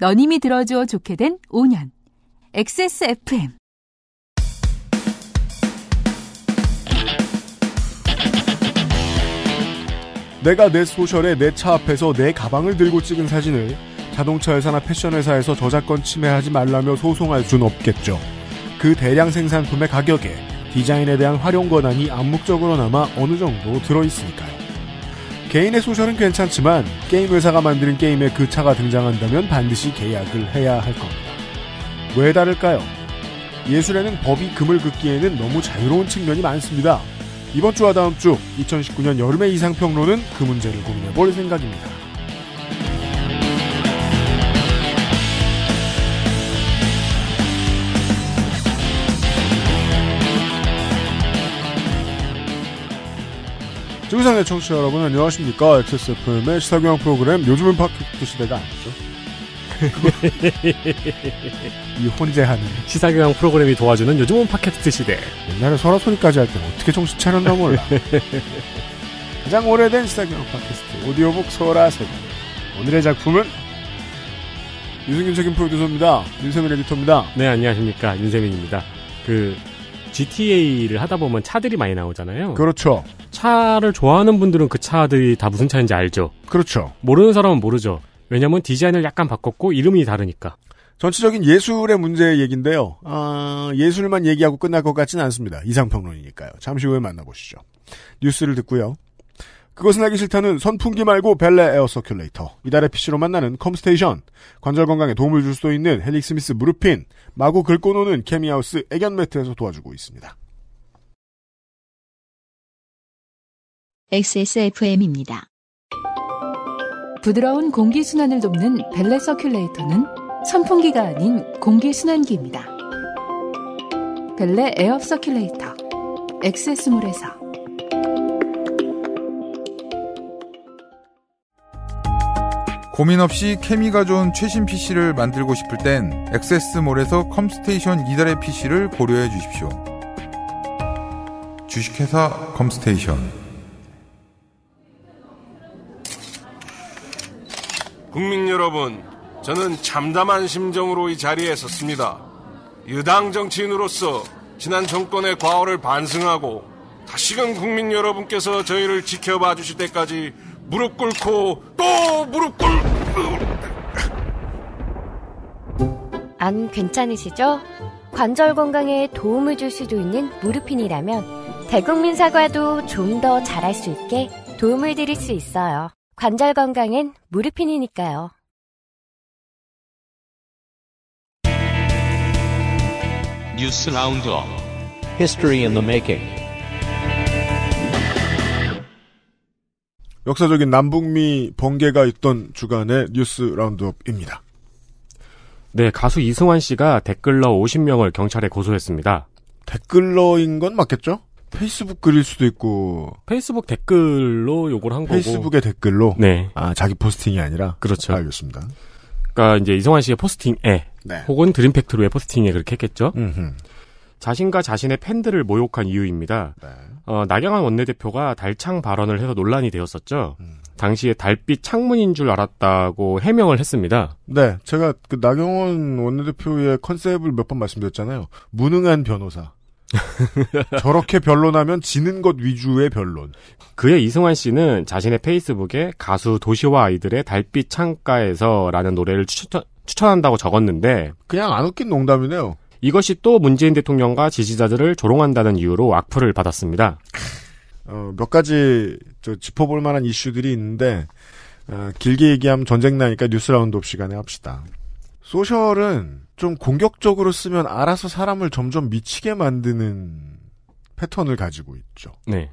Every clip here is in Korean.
너님이 들어줘 좋게 된 5년. XSFM. 내가 내 소셜에 내 차 앞에서 내 가방을 들고 찍은 사진을 자동차 회사나 패션 회사에서 저작권 침해하지 말라며 소송할 순 없겠죠. 그 대량 생산품의 가격에 디자인에 대한 활용 권한이 암묵적으로나마 어느 정도 들어있으니까요. 개인의 소셜은 괜찮지만 게임 회사가 만드는 게임에 그 차가 등장한다면 반드시 계약을 해야 할 겁니다. 왜 다를까요? 예술에는 법이 금을 긋기에는 너무 자유로운 측면이 많습니다. 이번 주와 다음 주 2019년 여름의 이상평론은 그 문제를 고민해볼 생각입니다. 지구상의 청취자 여러분 안녕하십니까 XSFM의 시사교양 프로그램 요즘은 팟캐스트 시대가 아니죠 이 혼재하는 시사교양 프로그램이 도와주는 요즘은 팟캐스트 시대 옛날에 설화소리까지 할 때 어떻게 정신 차렸나 몰라 가장 오래된 시사교양 팟캐스트 오디오북 설화세리 오늘의 작품은 윤승균 책임 프로듀서입니다 윤세민 에디터입니다 네 안녕하십니까 윤세민입니다 그 GTA를 하다 보면 차들이 많이 나오잖아요. 그렇죠. 차를 좋아하는 분들은 그 차들이 다 무슨 차인지 알죠. 그렇죠. 모르는 사람은 모르죠. 왜냐면 디자인을 약간 바꿨고 이름이 다르니까. 전체적인 예술의 문제 의 얘긴데요. 아, 예술만 얘기하고 끝날 것 같지는 않습니다. 이상평론이니까요. 잠시 후에 만나보시죠. 뉴스를 듣고요. 그것은 하기 싫다는 선풍기 말고 벨레 에어 서큘레이터. 이달의 PC로 만나는 컴스테이션. 관절 건강에 도움을 줄수도 있는 헬릭스미스 무릎핀. 마구 긁고 노는 케미하우스 애견 매트에서 도와주고 있습니다. XSFM입니다. 부드러운 공기순환을 돕는 벨레 서큘레이터는 선풍기가 아닌 공기순환기입니다. 벨레 에어 서큘레이터. 엑세스몰에서 고민 없이 케미가 좋은 최신 PC를 만들고 싶을 땐 액세스몰에서 컴스테이션 이달의 PC를 고려해 주십시오. 주식회사 컴스테이션 국민 여러분, 저는 참담한 심정으로 이 자리에 섰습니다. 유당 정치인으로서 지난 정권의 과오를 반성하고 다시금 국민 여러분께서 저희를 지켜봐 주실 때까지 무릎 꿇고 또 무릎 꿇고 안 괜찮으시죠? 관절 건강에 도움을 줄 수도 있는 무릎핀이라면 대국민 사과도 좀 더 잘할 수 있게 도움을 드릴 수 있어요. 관절 건강엔 무릎핀이니까요. 뉴스 라운드 History in the making 역사적인 남북미 번개가 있던 주간의 뉴스 라운드업입니다. 네, 가수 이승환 씨가 댓글러 50명을 경찰에 고소했습니다. 댓글러인 건 맞겠죠? 페이스북 글일 수도 있고 페이스북 댓글로 욕을 한 페이스북의 거고 페이스북의 댓글로 네. 아, 자기 포스팅이 아니라 그렇죠. 알겠습니다. 그러니까 이제 이성환 씨의 포스팅에 네. 혹은 드림팩트로의 포스팅에 그렇게 했겠죠. 음흠. 자신과 자신의 팬들을 모욕한 이유입니다. 네. 어, 나경원 원내대표가 달창 발언을 해서 논란이 되었었죠. 음. 당시에 달빛 창문인 줄 알았다고 해명을 했습니다. 네, 제가 그 나경원 원내대표의 컨셉을 몇 번 말씀드렸잖아요. 무능한 변호사. 저렇게 변론하면 지는 것 위주의 변론. 그의 이승환 씨는 자신의 페이스북에 가수 도시와 아이들의 달빛 창가에서라는 노래를 추천, 추천한다고 적었는데 그냥 안 웃긴 농담이네요. 이것이 또 문재인 대통령과 지지자들을 조롱한다는 이유로 악플을 받았습니다. 어, 몇 가지 짚어볼 만한 이슈들이 있는데 어, 길게 얘기하면 전쟁 나니까 뉴스 라운드업 시간에 합시다. 소셜은 좀 공격적으로 쓰면 알아서 사람을 점점 미치게 만드는 패턴을 가지고 있죠. 네.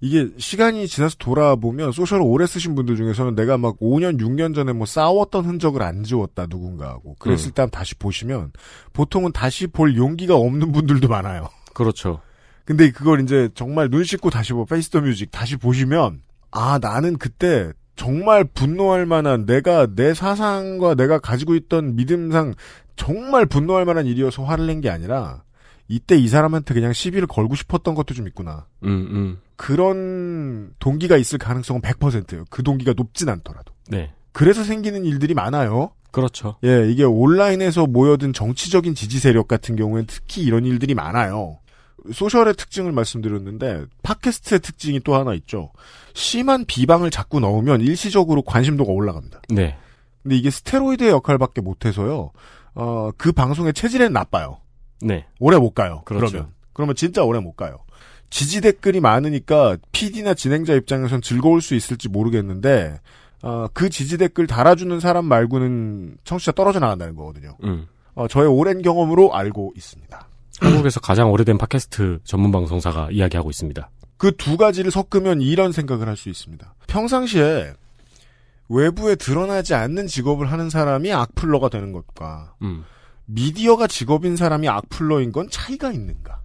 이게 시간이 지나서 돌아보면 소셜을 오래 쓰신 분들 중에서는 내가 막 5년, 6년 전에 뭐 싸웠던 흔적을 안 지웠다 누군가하고 그랬을 음. 때 다시 보시면 보통은 다시 볼 용기가 없는 분들도 많아요. 그렇죠. 근데 그걸 이제 정말 눈 씻고 다시 뭐 페이스 더 뮤직 다시 보시면 아 나는 그때 정말 분노할 만한 내가 내 사상과 내가 가지고 있던 믿음상 정말 분노할 만한 일이어서 화를 낸 게 아니라 이때 이 사람한테 그냥 시비를 걸고 싶었던 것도 좀 있구나. 음, 음. 그런 동기가 있을 가능성은 100%예요. 그 동기가 높진 않더라도. 네. 그래서 생기는 일들이 많아요. 그렇죠. 예, 이게 온라인에서 모여든 정치적인 지지 세력 같은 경우에 특히 이런 일들이 많아요. 소셜의 특징을 말씀드렸는데 팟캐스트의 특징이 또 하나 있죠. 심한 비방을 자꾸 넣으면 일시적으로 관심도가 올라갑니다. 네. 근데 이게 스테로이드의 역할밖에 못해서요. 어, 그 방송의 체질에는 나빠요. 네. 오래 못 가요. 그렇죠. 그러면 그러면 진짜 오래 못 가요. 지지 댓글이 많으니까 PD나 진행자 입장에선 즐거울 수 있을지 모르겠는데 어, 그 지지 댓글 달아주는 사람 말고는 청취자 떨어져 나간다는 거거든요. 음. 어, 저의 오랜 경험으로 알고 있습니다. 한국에서 가장 오래된 팟캐스트 전문 방송사가 이야기하고 있습니다. 그 두 가지를 섞으면 이런 생각을 할 수 있습니다. 평상시에 외부에 드러나지 않는 직업을 하는 사람이 악플러가 되는 것과 음. 미디어가 직업인 사람이 악플러인 건 차이가 있는가?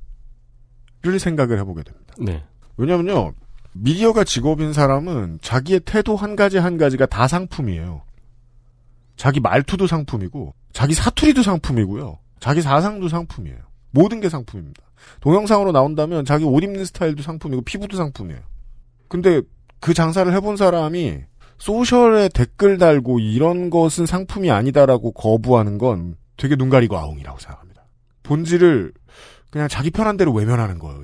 를 생각을 해보게 됩니다. 네. 왜냐면요, 미디어가 직업인 사람은 자기의 태도 한 가지 한 가지가 다 상품이에요. 자기 말투도 상품이고, 자기 사투리도 상품이고요. 자기 사상도 상품이에요. 모든 게 상품입니다. 동영상으로 나온다면 자기 옷 입는 스타일도 상품이고, 피부도 상품이에요. 근데 그 장사를 해본 사람이 소셜에 댓글 달고 이런 것은 상품이 아니다라고 거부하는 건 되게 눈 가리고 아웅이라고 생각합니다. 본질을 그냥 자기 편한 대로 외면하는 거예요.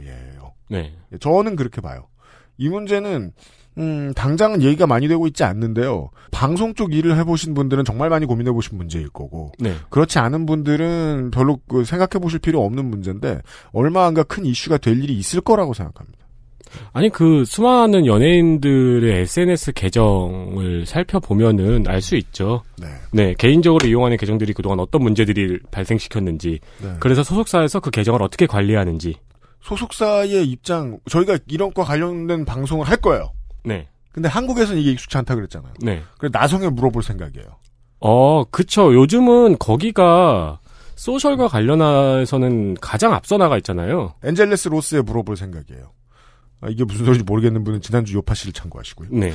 네. 예, 저는 그렇게 봐요. 이 문제는 음, 당장은 얘기가 많이 되고 있지 않는데요. 방송 쪽 일을 해보신 분들은 정말 많이 고민해보신 문제일 거고, 네. 그렇지 않은 분들은 별로 그 생각해보실 필요 없는 문제인데, 얼마 안 가 큰 이슈가 될 일이 있을 거라고 생각합니다. 아니 그 수많은 연예인들의 SNS 계정을 살펴보면은 알 수 있죠. 네. 네. 개인적으로 이용하는 계정들이 그동안 어떤 문제들이 발생시켰는지, 네. 그래서 소속사에서 그 계정을 어떻게 관리하는지. 소속사의 입장 저희가 이런 거 관련된 방송을 할 거예요. 네. 근데 한국에서는 이게 익숙치 않다 그랬잖아요. 네. 그래 나성에 물어볼 생각이에요. 어, 그쵸. 요즘은 거기가 소셜과 관련해서는 가장 앞서 나가 있잖아요. 엔젤레스 로스에 물어볼 생각이에요. 아, 이게 무슨 소리인지 모르겠는 분은 지난주 요파 시를 참고하시고요. 네.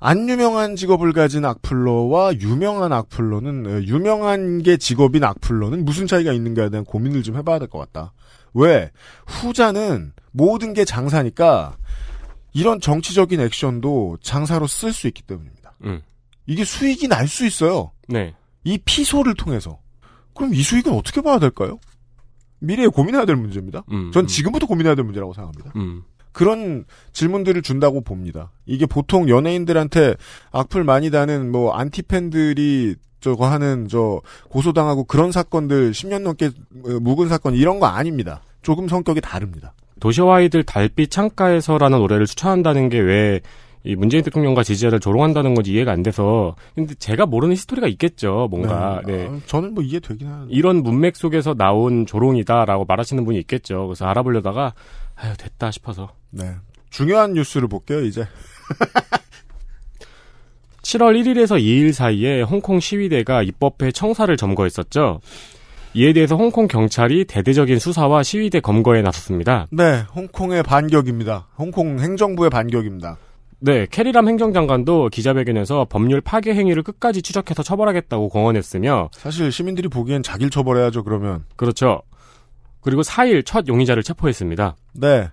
안 유명한 직업을 가진 악플러와 유명한 악플러는 유명한 게 직업인 악플러는 무슨 차이가 있는가에 대한 고민을 좀 해봐야 될 것 같다. 왜 후자는 모든 게 장사니까 이런 정치적인 액션도 장사로 쓸 수 있기 때문입니다. 음. 이게 수익이 날 수 있어요. 네. 이 피소를 통해서. 그럼 이 수익은 어떻게 봐야 될까요? 미래에 고민해야 될 문제입니다. 음, 전 음. 지금부터 고민해야 될 문제라고 생각합니다. 음. 그런 질문들을 준다고 봅니다. 이게 보통 연예인들한테 악플 많이 다는 뭐 안티팬들이 저거 하는 저 고소당하고 그런 사건들 10년 넘게 묵은 사건 이런 거 아닙니다. 조금 성격이 다릅니다. 도시와이들 달빛 창가에서라는 노래를 추천한다는 게왜 이 문재인 대통령과 지지자를 조롱한다는 건지 이해가 안 돼서 근데 제가 모르는 히스토리가 있겠죠 뭔가 네, 네. 아, 저는 뭐 이해되긴 하는 이런 문맥 속에서 나온 조롱이다라고 말하시는 분이 있겠죠 그래서 알아보려다가 아유 됐다 싶어서 네 중요한 뉴스를 볼게요 이제 7월 1일에서 2일 사이에 홍콩 시위대가 입법회 청사를 점거했었죠. 이에 대해서 홍콩 경찰이 대대적인 수사와 시위대 검거에 나섰습니다. 네, 홍콩의 반격입니다. 홍콩 행정부의 반격입니다. 네, 캐리람 행정장관도 기자회견에서 법률 파괴 행위를 끝까지 추적해서 처벌하겠다고 공언했으며 사실 시민들이 보기엔 자기를 처벌해야죠, 그러면. 그렇죠. 그리고 4일 첫 용의자를 체포했습니다. 네.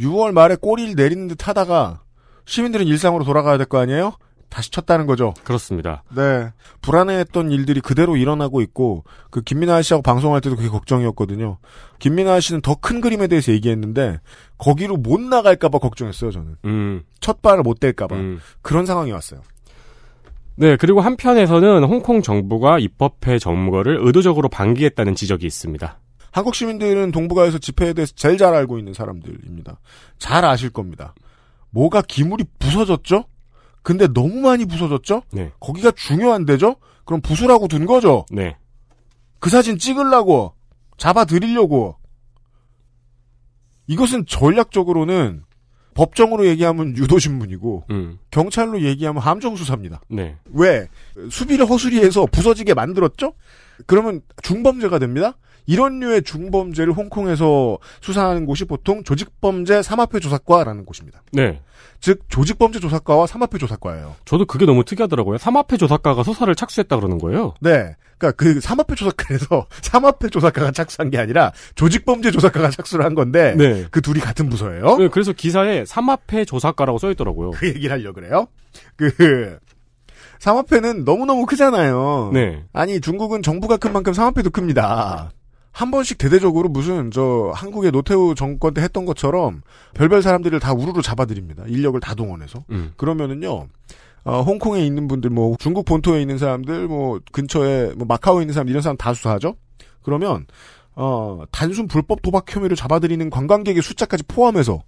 6월 말에 꼬리를 내리는 듯 하다가 시민들은 일상으로 돌아가야 될 거 아니에요? 다시 쳤다는 거죠. 그렇습니다. 네. 불안해했던 일들이 그대로 일어나고 있고 그 김민아 씨하고 방송할 때도 그게 걱정이었거든요. 김민아 씨는 더 큰 그림에 대해서 얘기했는데 거기로 못 나갈까 봐 걱정했어요, 저는. 음. 첫 발을 못 댈까 봐. 음. 그런 상황이 왔어요. 네, 그리고 한편에서는 홍콩 정부가 입법회 점거를 의도적으로 방기했다는 지적이 있습니다. 한국 시민들은 동북아에서 집회에 대해서 제일 잘 알고 있는 사람들입니다. 잘 아실 겁니다. 뭐가 기물이 부서졌죠? 근데 너무 많이 부서졌죠? 네. 거기가 중요한데죠? 그럼 부수라고 둔 거죠? 네. 그 사진 찍으려고, 잡아드리려고. 이것은 전략적으로는 법정으로 얘기하면 유도신문이고, 음. 경찰로 얘기하면 함정수사입니다. 네. 왜? 수비를 허술히 해서 부서지게 만들었죠? 그러면 중범죄가 됩니다? 이런 류의 중범죄를 홍콩에서 수사하는 곳이 보통 조직범죄 삼합회 조사과라는 곳입니다. 네. 즉 조직범죄 조사과와 삼합회 조사과예요. 저도 그게 너무 특이하더라고요. 삼합회 조사과가 수사를 착수했다 그러는 거예요. 네. 그러니까 그 삼합회 조사과에서 삼합회 조사과가 착수한 게 아니라 조직범죄 조사과가 착수를 한 건데 네. 그 둘이 같은 부서예요. 네, 그래서 기사에 삼합회 조사과라고 써 있더라고요. 그 얘기를 하려 그래요. 그 삼합회는 너무너무 크잖아요. 네. 아니 중국은 정부가 큰 만큼 삼합회도 큽니다. 한 번씩 대대적으로 무슨 저 한국의 노태우 정권 때 했던 것처럼 별별 사람들을 다 우르르 잡아들입니다. 인력을 다 동원해서. 음. 그러면은요. 어, 홍콩에 있는 분들, 뭐 중국 본토에 있는 사람들, 뭐 근처에 뭐 마카오에 있는 사람 이런 사람 다 수사하죠. 그러면 어, 단순 불법 도박 혐의를 잡아들이는 관광객의 숫자까지 포함해서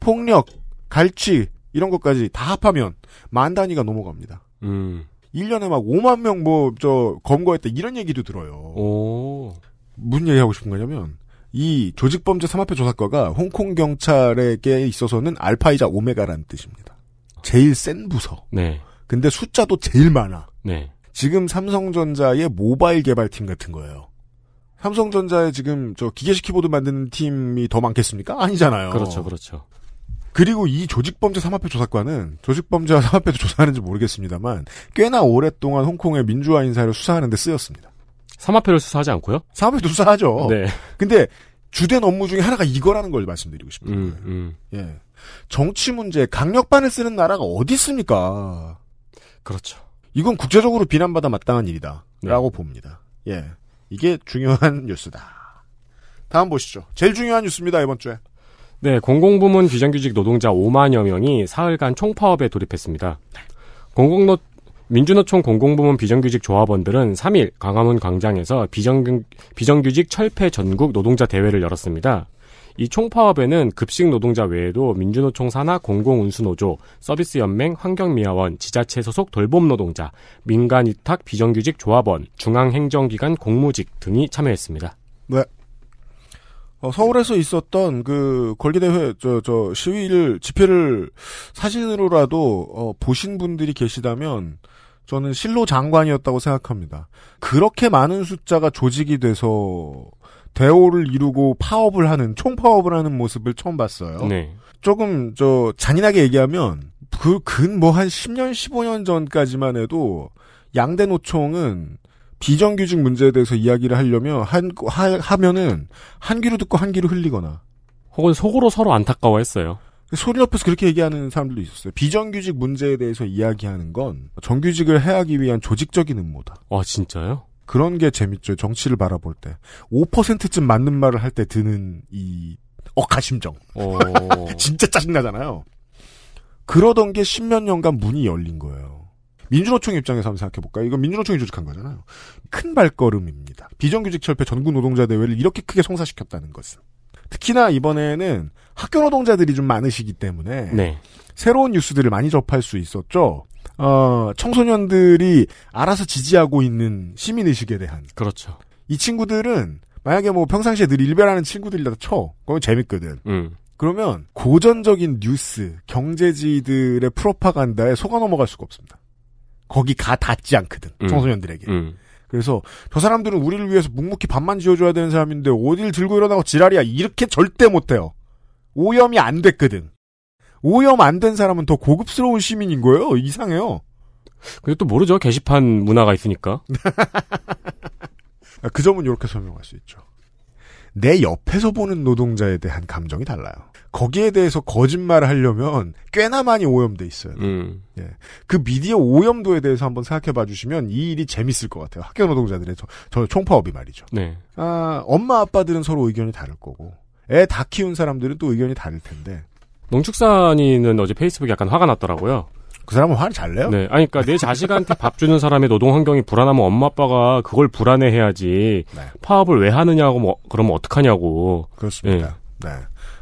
폭력, 갈취 이런 것까지 다 합하면 만 단위가 넘어갑니다. 음. 1년에 막 5만 명 뭐 저 검거했다 이런 얘기도 들어요. 오. 무슨 얘기하고 싶은 거냐면 이 조직범죄 삼합회 조사과가 홍콩 경찰에게 있어서는 알파이자 오메가라는 뜻입니다. 제일 센 부서. 네. 근데 숫자도 제일 많아. 네. 지금 삼성전자의 모바일 개발팀 같은 거예요. 삼성전자에 지금 저 기계식 키보드 만드는 팀이 더 많겠습니까? 아니잖아요. 그렇죠, 그렇죠. 그리고 이 조직범죄 삼합회 조사과는 조직범죄와 삼합회도 조사하는지 모르겠습니다만 꽤나 오랫동안 홍콩의 민주화 인사를 수사하는 데 쓰였습니다. 사마회를 수사하지 않고요? 사업회도 수사하죠. 네. 근데 주된 업무 중에 하나가 이거라는 걸 말씀드리고 싶어요. 은 음, 음. 예. 정치 문제 강력반을 쓰는 나라가 어디 있습니까? 그렇죠. 이건 국제적으로 비난받아 마땅한 일이다. 네. 라고 봅니다. 예. 이게 중요한 뉴스다. 다음 보시죠. 제일 중요한 뉴스입니다, 이번 주에. 네, 공공부문 비정규직 노동자 5만여 명이 사흘간 총파업에 돌입했습니다. 공공노, 민주노총 공공부문 비정규직 조합원들은 3일 광화문 광장에서 비정규, 비정규직 철폐 전국 노동자 대회를 열었습니다. 이 총파업에는 급식 노동자 외에도 민주노총 산하 공공운수노조, 서비스연맹, 환경미화원, 지자체 소속 돌봄 노동자, 민간위탁 비정규직 조합원, 중앙행정기관 공무직 등이 참여했습니다. 네. 어, 서울에서 있었던 그 권리대회 저 저 시위를 집회를 사진으로라도 어, 보신 분들이 계시다면 저는 실로 장관이었다고 생각합니다. 그렇게 많은 숫자가 조직이 돼서 대오를 이루고 파업을 하는 총파업을 하는 모습을 처음 봤어요. 네. 조금 저 잔인하게 얘기하면 그 근 뭐 한 10년 15년 전까지만 해도 양대 노총은 비정규직 문제에 대해서 이야기를 하려면 한 하, 하면은 한 귀로 듣고 한 귀로 흘리거나 혹은 속으로 서로 안타까워했어요. 소리높여서 그렇게 얘기하는 사람들도 있었어요. 비정규직 문제에 대해서 이야기하는 건 정규직을 해하기 위한 조직적인 음모다. 아 진짜요? 그런 게 재밌죠. 정치를 바라볼 때 5%쯤 맞는 말을 할 때 드는 이 억하심정. 어... 진짜 짜증나잖아요. 그러던 게 십몇 년간 문이 열린 거예요. 민주노총 입장에서 한번 생각해볼까요? 이건 민주노총이 조직한 거잖아요. 큰 발걸음입니다. 비정규직 철폐 전국 노동자 대회를 이렇게 크게 성사시켰다는 것은. 특히나 이번에는 학교 노동자들이 좀 많으시기 때문에 네. 새로운 뉴스들을 많이 접할 수 있었죠. 어, 청소년들이 알아서 지지하고 있는 시민의식에 대한. 그렇죠. 이 친구들은 만약에 뭐 평상시에 늘 일별하는 친구들이라 도 쳐. 그러면 재밌거든. 음. 그러면 고전적인 뉴스, 경제지들의 프로파간다에 속아 넘어갈 수가 없습니다. 거기 가 닿지 않거든. 음. 청소년들에게. 음. 그래서 저 사람들은 우리를 위해서 묵묵히 밥만 지어줘야 되는 사람인데 어딜 들고 일어나고 지랄이야. 이렇게 절대 못해요. 오염이 안 됐거든. 오염 안 된 사람은 더 고급스러운 시민인 거예요. 이상해요. 근데 또 모르죠. 게시판 문화가 있으니까. 아, 그 점은 이렇게 설명할 수 있죠. 내 옆에서 보는 노동자에 대한 감정이 달라요. 거기에 대해서 거짓말을 하려면 꽤나 많이 오염돼 있어요. 음. 예. 그 미디어 오염도에 대해서 한번 생각해봐 주시면 이 일이 재밌을 것 같아요. 학교 노동자들의 저, 저 총파업이 말이죠. 네. 아, 엄마 아빠들은 서로 의견이 다를 거고 애다 키운 사람들은 또 의견이 다를 텐데. 농축산인은 어제 페이스북에 약간 화가 났더라고요. 그 사람은 화를 잘 내요? 네. 아니, 그니까 내 자식한테 밥 주는 사람의 노동 환경이 불안하면 엄마 아빠가 그걸 불안해 해야지. 네. 파업을 왜 하느냐고, 뭐, 그러면 어떡하냐고. 그렇습니다. 네. 네.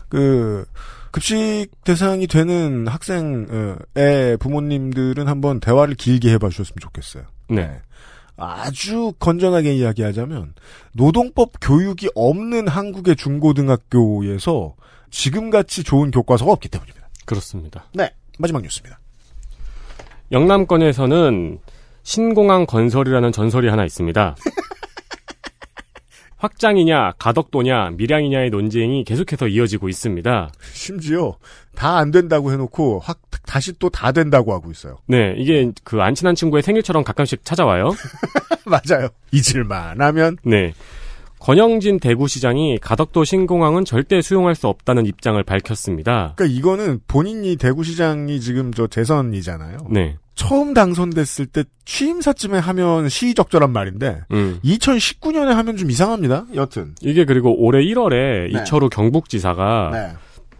그, 급식 대상이 되는 학생의 어, 부모님들은 한번 대화를 길게 해봐 주셨으면 좋겠어요. 네. 네. 아주 건전하게 이야기하자면 노동법 교육이 없는 한국의 중고등학교에서 지금같이 좋은 교과서가 없기 때문입니다. 그렇습니다. 네. 마지막 뉴스입니다. 영남권에서는 신공항 건설이라는 전설이 하나 있습니다. 확장이냐 가덕도냐 밀양이냐의 논쟁이 계속해서 이어지고 있습니다. 심지어 다 안 된다고 해놓고 확 다시 또 다 된다고 하고 있어요. 네, 이게 그 안 친한 친구의 생일처럼 가끔씩 찾아와요. 맞아요. 잊을만 하면. 네. 권영진 대구시장이 가덕도 신공항은 절대 수용할 수 없다는 입장을 밝혔습니다. 그러니까 이거는 본인이 대구시장이 지금 저 재선이잖아요. 네. 처음 당선됐을 때 취임사쯤에 하면 시의적절한 말인데 음. 2019년에 하면 좀 이상합니다. 여튼 이게 그리고 올해 1월에 네. 이철우 경북지사가 네.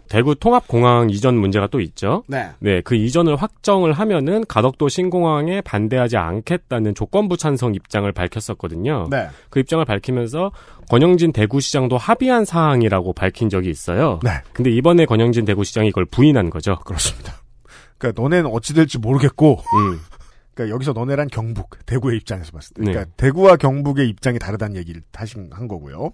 대구 통합공항 이전 문제가 또 있죠. 네. 네, 그 이전을 확정을 하면은 가덕도 신공항에 반대하지 않겠다는 조건부 찬성 입장을 밝혔었거든요. 네. 그 입장을 밝히면서 권영진 대구시장도 합의한 사항이라고 밝힌 적이 있어요. 네. 근데 이번에 권영진 대구시장이 이걸 부인한 거죠. 그렇습니다. 그러니까 너네는 어찌 될지 모르겠고. 음. 그러니까 여기서 너네란 경북, 대구의 입장에서 봤을 때. 그러니까 네. 대구와 경북의 입장이 다르다는 얘기를 다시 한 거고요.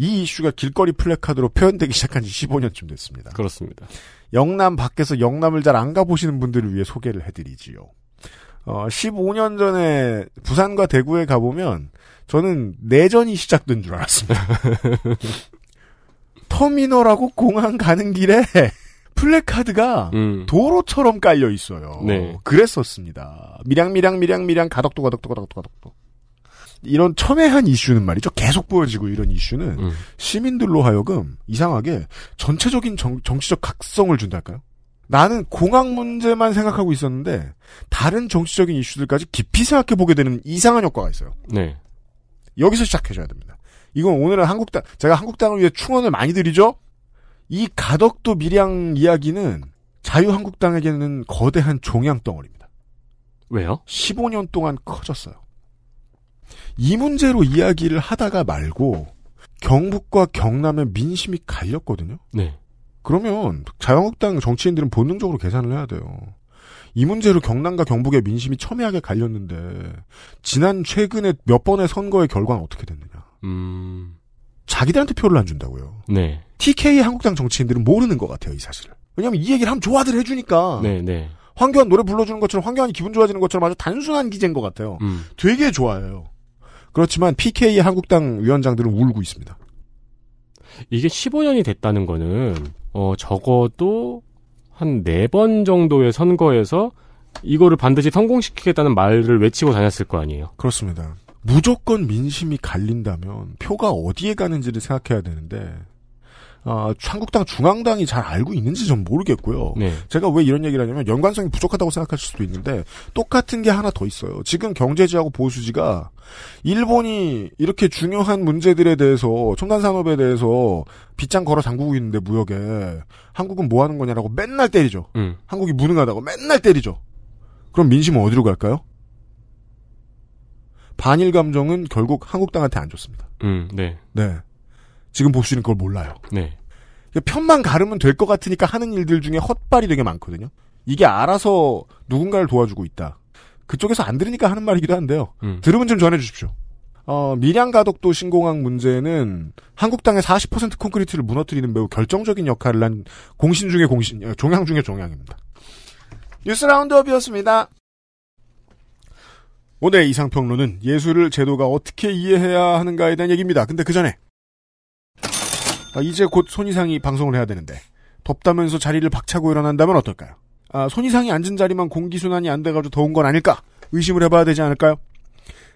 이 이슈가 길거리 플래카드로 표현되기 시작한 지 15년쯤 됐습니다. 그렇습니다. 영남 밖에서 영남을 잘 안 가보시는 분들을 위해 소개를 해드리지요. 어, 15년 전에 부산과 대구에 가보면 저는 내전이 시작된 줄 알았습니다. 터미널하고 공항 가는 길에 플래카드가 음. 도로처럼 깔려 있어요. 네. 그랬었습니다. 미량 미량 미량 미량 가덕도 가덕도 가덕도 가덕도. 이런 첨예한 이슈는 말이죠. 계속 보여지고 이런 이슈는 음. 시민들로 하여금 이상하게 전체적인 정, 정치적 각성을 준달까요? 나는 공항 문제만 생각하고 있었는데 다른 정치적인 이슈들까지 깊이 생각해 보게 되는 이상한 효과가 있어요. 네. 여기서 시작해줘야 됩니다. 이건 오늘은 한국당 제가 한국당을 위해 충원을 많이 드리죠. 이 가덕도 밀양 이야기는 자유한국당에게는 거대한 종양 덩어리입니다. 왜요? 15년 동안 커졌어요. 이 문제로 이야기를 하다가 말고 경북과 경남의 민심이 갈렸거든요. 네. 그러면 자유한국당 정치인들은 본능적으로 계산을 해야 돼요. 이 문제로 경남과 경북의 민심이 첨예하게 갈렸는데 지난 최근에 몇 번의 선거의 결과는 어떻게 됐느냐. 음... 자기들한테 표를 안 준다고요. 네. TK 한국당 정치인들은 모르는 것 같아요, 이 사실을. 왜냐면 이 얘기를 하면 좋아들 해주니까. 네, 네. 황교안 노래 불러주는 것처럼 황교안이 기분 좋아지는 것처럼 아주 단순한 기재인 것 같아요. 음. 되게 좋아요. 해 그렇지만 PK 한국당 위원장들은 울고 있습니다. 이게 15년이 됐다는 거는 어 적어도 한 네 번 정도의 선거에서 이거를 반드시 성공시키겠다는 말을 외치고 다녔을 거 아니에요. 그렇습니다. 무조건 민심이 갈린다면 표가 어디에 가는지를 생각해야 되는데 아, 한국당 중앙당이 잘 알고 있는지 전 모르겠고요. 네. 제가 왜 이런 얘기를 하냐면 연관성이 부족하다고 생각하실 수도 있는데 똑같은 게 하나 더 있어요. 지금 경제지하고 보수지가 일본이 이렇게 중요한 문제들에 대해서 첨단 산업에 대해서 빗장 걸어 잠그고 있는데 무역에 한국은 뭐 하는 거냐라고 맨날 때리죠. 음. 한국이 무능하다고 맨날 때리죠. 그럼 민심은 어디로 갈까요? 반일 감정은 결국 한국당한테 안 좋습니다. 음, 네. 네. 지금 보시는 걸 몰라요. 네. 그러니까 편만 가르면 될 것 같으니까 하는 일들 중에 헛발이 되게 많거든요. 이게 알아서 누군가를 도와주고 있다. 그쪽에서 안 들으니까 하는 말이기도 한데요. 음. 들으면 좀 전해주십시오. 어, 밀양가덕도 신공항 문제는 한국당의 40% 콘크리트를 무너뜨리는 매우 결정적인 역할을 한 공신 중의 공신, 예, 종양 중의 종양입니다. 뉴스 라운드업이었습니다. 오늘 의 이상평론은 예술을 제도가 어떻게 이해해야 하는가에 대한 얘기입니다. 근데 그 전에 아, 이제 곧 손이상이 방송을 해야 되는데 덥다면서 자리를 박차고 일어난다면 어떨까요? 아, 손이상이 앉은 자리만 공기순환이 안 돼가지고 더운 건 아닐까 의심을 해봐야 되지 않을까요?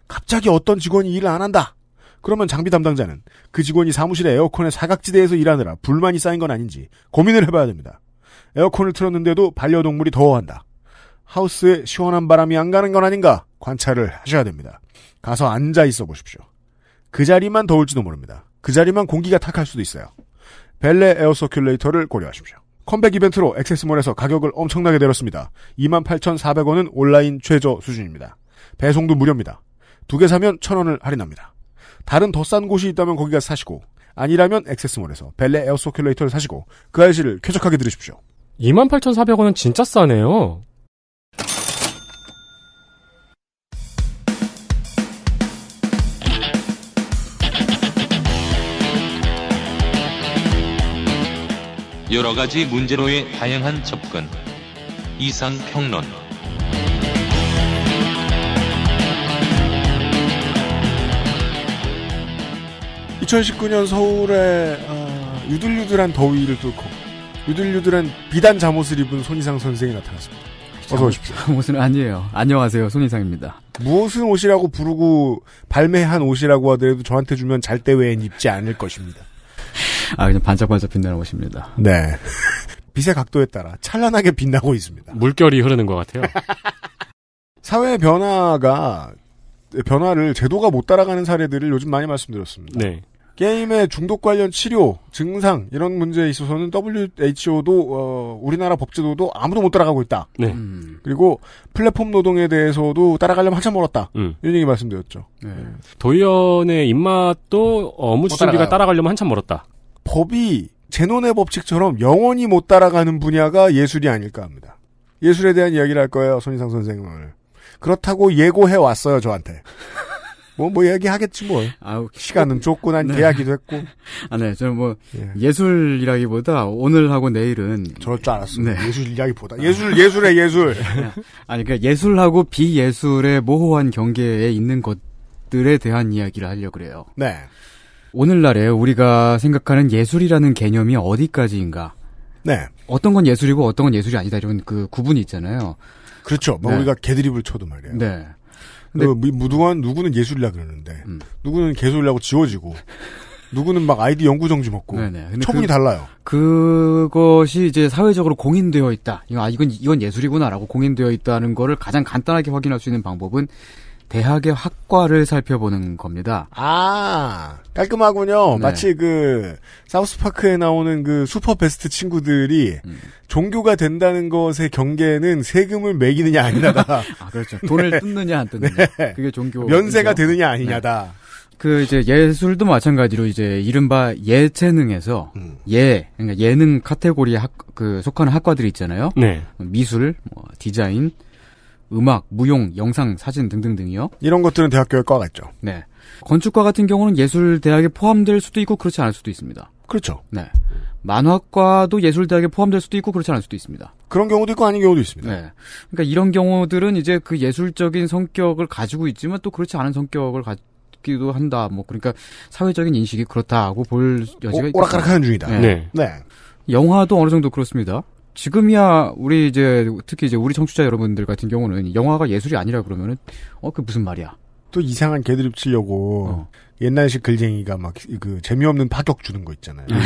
갑자기 어떤 직원이 일을 안 한다. 그러면 장비 담당자는 그 직원이 사무실에 에어컨의 사각지대에서 일하느라 불만이 쌓인 건 아닌지 고민을 해봐야 됩니다. 에어컨을 틀었는데도 반려동물이 더워한다. 하우스에 시원한 바람이 안 가는 건 아닌가? 관찰을 하셔야 됩니다. 가서 앉아 있어 보십시오. 그 자리만 더울지도 모릅니다. 그 자리만 공기가 탁할 수도 있어요. 벨레 에어 서큘레이터를 고려하십시오. 컴백 이벤트로 액세스몰에서 가격을 엄청나게 내렸습니다. 28,400원은 온라인 최저 수준입니다. 배송도 무료입니다. 두 개 사면 1,000원을 할인합니다. 다른 더 싼 곳이 있다면 거기가 사시고 아니라면 액세스몰에서 벨레 에어 서큘레이터를 사시고 그아 알씨를 쾌적하게 들으십시오. 28,400원은 진짜 싸네요. 여러 가지 문제로의 다양한 접근. 이상 평론. (2019년) 서울의 어, 유들유들한 더위를 뚫고 유들유들한 비단 잠옷을 입은 손이상 선생이 나타났습니다. 어서 오십시오. 잠옷은 아니에요. 안녕하세요. 손이상입니다 무엇은 옷이라고 부르고 발매한 옷이라고 하더라도 저한테 주면 잘 때 외엔 입지 않을 것입니다. 아, 그냥 반짝반짝 빛나는 것입니다. 네. 빛의 각도에 따라 찬란하게 빛나고 있습니다. 물결이 흐르는 것 같아요. 사회 변화가 변화를 제도가 못 따라가는 사례들을 요즘 많이 말씀드렸습니다. 네. 게임의 중독 관련 치료, 증상 이런 문제에 있어서는 WHO도 어, 우리나라 법제도도 아무도 못 따라가고 있다. 네. 음. 그리고 플랫폼 노동에 대해서도 따라가려면 한참 멀었다. 음. 이런 얘기 말씀드렸죠. 네. 도의원의 입맛도 어무지 준비가 따라가려면 한참 멀었다. 법이 제논의 법칙처럼 영원히 못 따라가는 분야가 예술이 아닐까 합니다. 예술에 대한 이야기를 할 거예요, 손희상 선생님을 그렇다고 예고해 왔어요, 저한테. 뭐, 뭐, 얘기하겠지, 뭐. 아우, 시간은 그, 좁고 난 네. 계약이도 했고. 아, 네. 저는 뭐, 예. 술이라기보다 오늘하고 내일은. 저럴 줄 알았어요. 네. 예술이라기보다. 예술, 예술의 예술. 네. 아니, 그러니까 예술하고 비예술의 모호한 경계에 있는 것들에 대한 이야기를 하려고 그래요. 네. 오늘날에 우리가 생각하는 예술이라는 개념이 어디까지인가? 네. 어떤 건 예술이고 어떤 건 예술이 아니다 이런 그 구분이 있잖아요. 그렇죠. 뭐 네. 우리가 개드립을 쳐도 말이에요. 네. 근데 그무등한 누구는 예술이라 그러는데 음. 누구는 개술이라고 지워지고 누구는 막 아이디 연구정지 먹고 네, 네. 처분이 그, 달라요. 그것이 이제 사회적으로 공인되어 있다. 아, 이건 이건 예술이구나라고 공인되어 있다는 거를 가장 간단하게 확인할 수 있는 방법은 대학의 학과를 살펴보는 겁니다. 아, 깔끔하군요. 네. 마치 그, 사우스파크에 나오는 그 슈퍼베스트 친구들이 음. 종교가 된다는 것의 경계는 세금을 매기느냐, 아니냐다. 아, 그렇죠. 돈을 네. 뜯느냐, 안 뜯느냐. 네. 그게 종교. 면세가 되느냐, 네. 아니냐다. 그 이제 예술도 마찬가지로 이제 이른바 예체능에서 음. 예 그러니까 예능 카테고리에 학, 그 속하는 학과들이 있잖아요. 네. 미술, 뭐 디자인, 음악, 무용, 영상, 사진 등등등이요. 이런 것들은 대학교의 과가 있죠. 네. 건축과 같은 경우는 예술대학에 포함될 수도 있고 그렇지 않을 수도 있습니다. 그렇죠. 네. 만화과도 예술대학에 포함될 수도 있고 그렇지 않을 수도 있습니다. 그런 경우도 있고 아닌 경우도 있습니다. 네. 그러니까 이런 경우들은 이제 그 예술적인 성격을 가지고 있지만 또 그렇지 않은 성격을 갖기도 한다. 뭐 그러니까 사회적인 인식이 그렇다고 볼 여지가 있다. 오락가락하는 중이다. 네. 네. 네. 영화도 어느 정도 그렇습니다. 지금이야 우리 이제 특히 이제 우리 청취자 여러분들 같은 경우는 영화가 예술이 아니라 그러면은 어 그 무슨 말이야? 또 이상한 개드립 치려고 어. 옛날식 글쟁이가 막 그 재미없는 파격 주는 거 있잖아요. 음.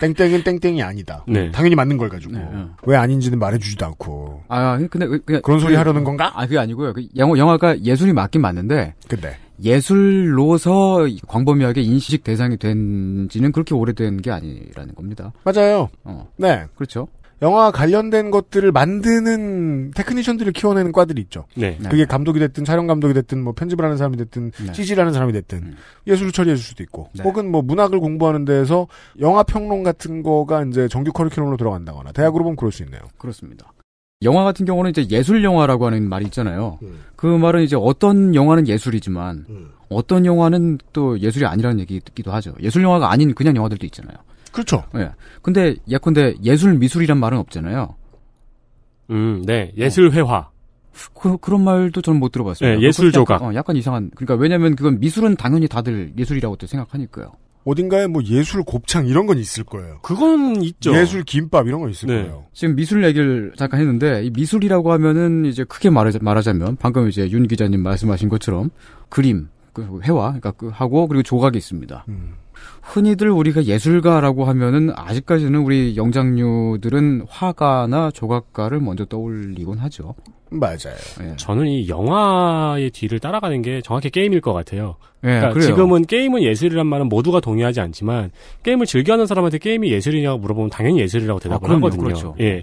땡땡은 땡땡이 아니다. 네. 당연히 맞는 걸 가지고 네, 네. 왜 아닌지는 말해주지도 않고. 아 근데 그, 그냥, 그런 소리 그, 하려는 건가? 아 그게 아니고요. 그 영화 영화가 예술이 맞긴 맞는데. 근데 예술로서 광범위하게 인식 대상이 된지는 그렇게 오래된 게 아니라는 겁니다. 맞아요. 어. 네, 그렇죠. 영화 관련된 것들을 만드는 테크니션들을 키워내는 과들이 있죠. 네. 그게 감독이 됐든 촬영 감독이 됐든 뭐 편집을 하는 사람이 됐든 네. CG를 는 사람이 됐든 음. 예술을 처리해 줄 수도 있고 네. 혹은 뭐 문학을 공부하는 데에서 영화 평론 같은 거가 이제 정규 커리큘럼으로 들어간다거나 대학으로 보면 그럴 수 있네요. 그렇습니다. 영화 같은 경우는 이제 예술 영화라고 하는 말이 있잖아요. 음. 그 말은 이제 어떤 영화는 예술이지만 음. 어떤 영화는 또 예술이 아니라는 얘기기도 하죠. 예술 영화가 아닌 그냥 영화들도 있잖아요. 그렇죠. 예. 근데 예컨대 예술 미술이란 말은 없잖아요. 음, 네. 예술 회화. 그, 그런 말도 저는 못 들어봤어요. 네, 예술 조각. 어, 약간 이상한. 그러니까 왜냐면 그건 미술은 당연히 다들 예술이라고 도 생각하니까요. 어딘가에 뭐 예술 곱창 이런 건 있을 거예요. 그건 있죠. 예술 김밥 이런 건 있을 네. 거예요. 지금 미술 얘기를 잠깐 했는데 이 미술이라고 하면은 이제 크게 말하자, 말하자면 방금 이제 윤 기자님 말씀하신 것처럼 그림, 그 회화, 그러니까 그 하고 그리고 조각이 있습니다. 음. 흔히들 우리가 예술가라고 하면은 아직까지는 우리 영장류들은 화가나 조각가를 먼저 떠올리곤 하죠. 맞아요. 예. 저는 이 영화의 뒤를 따라가는 게 정확히 게임일 것 같아요. 예, 그러니까 지금은 게임은 예술이란 말은 모두가 동의하지 않지만 게임을 즐겨하는 사람한테 게임이 예술이냐고 물어보면 당연히 예술이라고 아, 대답을 아, 하거든요. 그렇죠. 예.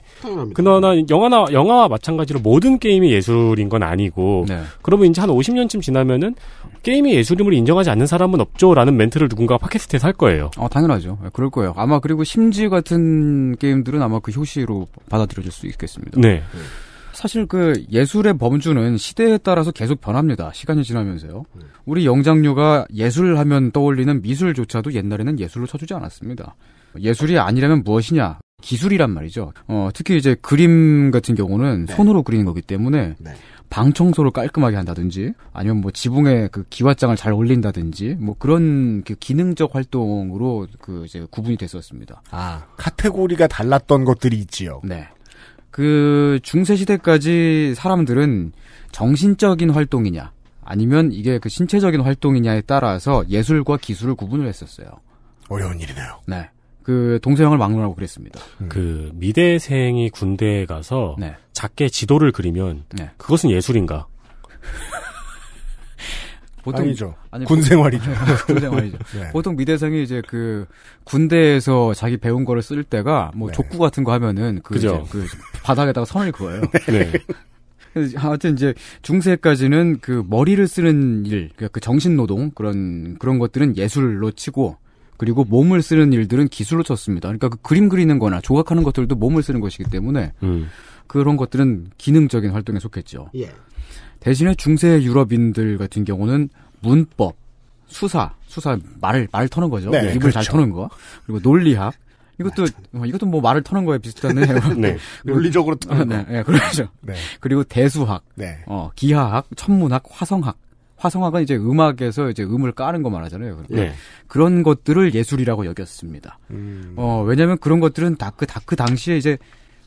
그러나 영화나 영화와 마찬가지로 모든 게임이 예술인 건 아니고 네. 그러면 이제 한 50년쯤 지나면은 게임이 예술임을 인정하지 않는 사람은 없죠라는 멘트를 누군가 팟캐스트에서 할 거예요. 어, 당연하죠. 예, 그럴 거예요. 아마 그리고 심지 같은 게임들은 아마 그 효시로 받아들여질 수 있겠습니다. 네. 사실 그 예술의 범주는 시대에 따라서 계속 변합니다. 시간이 지나면서요. 네. 우리 영장류가 예술 하면 떠올리는 미술조차도 옛날에는 예술로 쳐주지 않았습니다. 예술이 아니라면 무엇이냐? 기술이란 말이죠. 어, 특히 이제 그림 같은 경우는 네. 손으로 그리는 거기 때문에 네. 방 청소를 깔끔하게 한다든지 아니면 뭐 지붕에 그 기와장을 잘 올린다든지 뭐 그런 그 기능적 활동으로 그 이제 구분이 됐었습니다. 아 카테고리가 달랐던 것들이 있지요. 네. 그 중세 시대까지 사람들은 정신적인 활동이냐 아니면 이게 그 신체적인 활동이냐에 따라서 예술과 기술을 구분을 했었어요. 어려운 일이네요. 네. 그 동서양을 막론하고 그랬습니다. 음. 그 미대생이 군대에 가서 네. 작게 지도를 그리면 네. 그것은 예술인가? 보통 아니죠. 아니, 군 생활이죠. 아, 군 생활이죠. 네. 보통 미대생이 이제 그 군대에서 자기 배운 거를 쓸 때가 뭐 네. 족구 같은 거 하면은 그, 그 바닥에다가 선을 그어요. 네. 하여튼 이제 중세까지는 그 머리를 쓰는 일, 그러니까 그 정신 노동 그런 그런 것들은 예술로 치고 그리고 몸을 쓰는 일들은 기술로 쳤습니다. 그러니까 그 그림 그리는 거나 조각하는 것들도 몸을 쓰는 것이기 때문에 음. 그런 것들은 기능적인 활동에 속했죠. 예. 대신에 중세 유럽인들 같은 경우는 문법, 수사, 수사 말을 말 터는 거죠. 네, 입을 그렇죠. 잘 터는 거. 그리고 논리학. 이것도 맞아. 어, 이것도 뭐 말을 터는 거에 비슷하네 네. 논리적으로 터는 네, 네, 그렇죠. 네. 그리고 대수학, 네. 어, 기하학, 천문학, 화성학. 화성학은 이제 음악에서 이제 음을 까는 거 말하잖아요. 그러니까 네. 그런 것들을 예술이라고 여겼습니다. 음. 어, 왜냐면 하 그런 것들은 다 그, 다 그 당시에 이제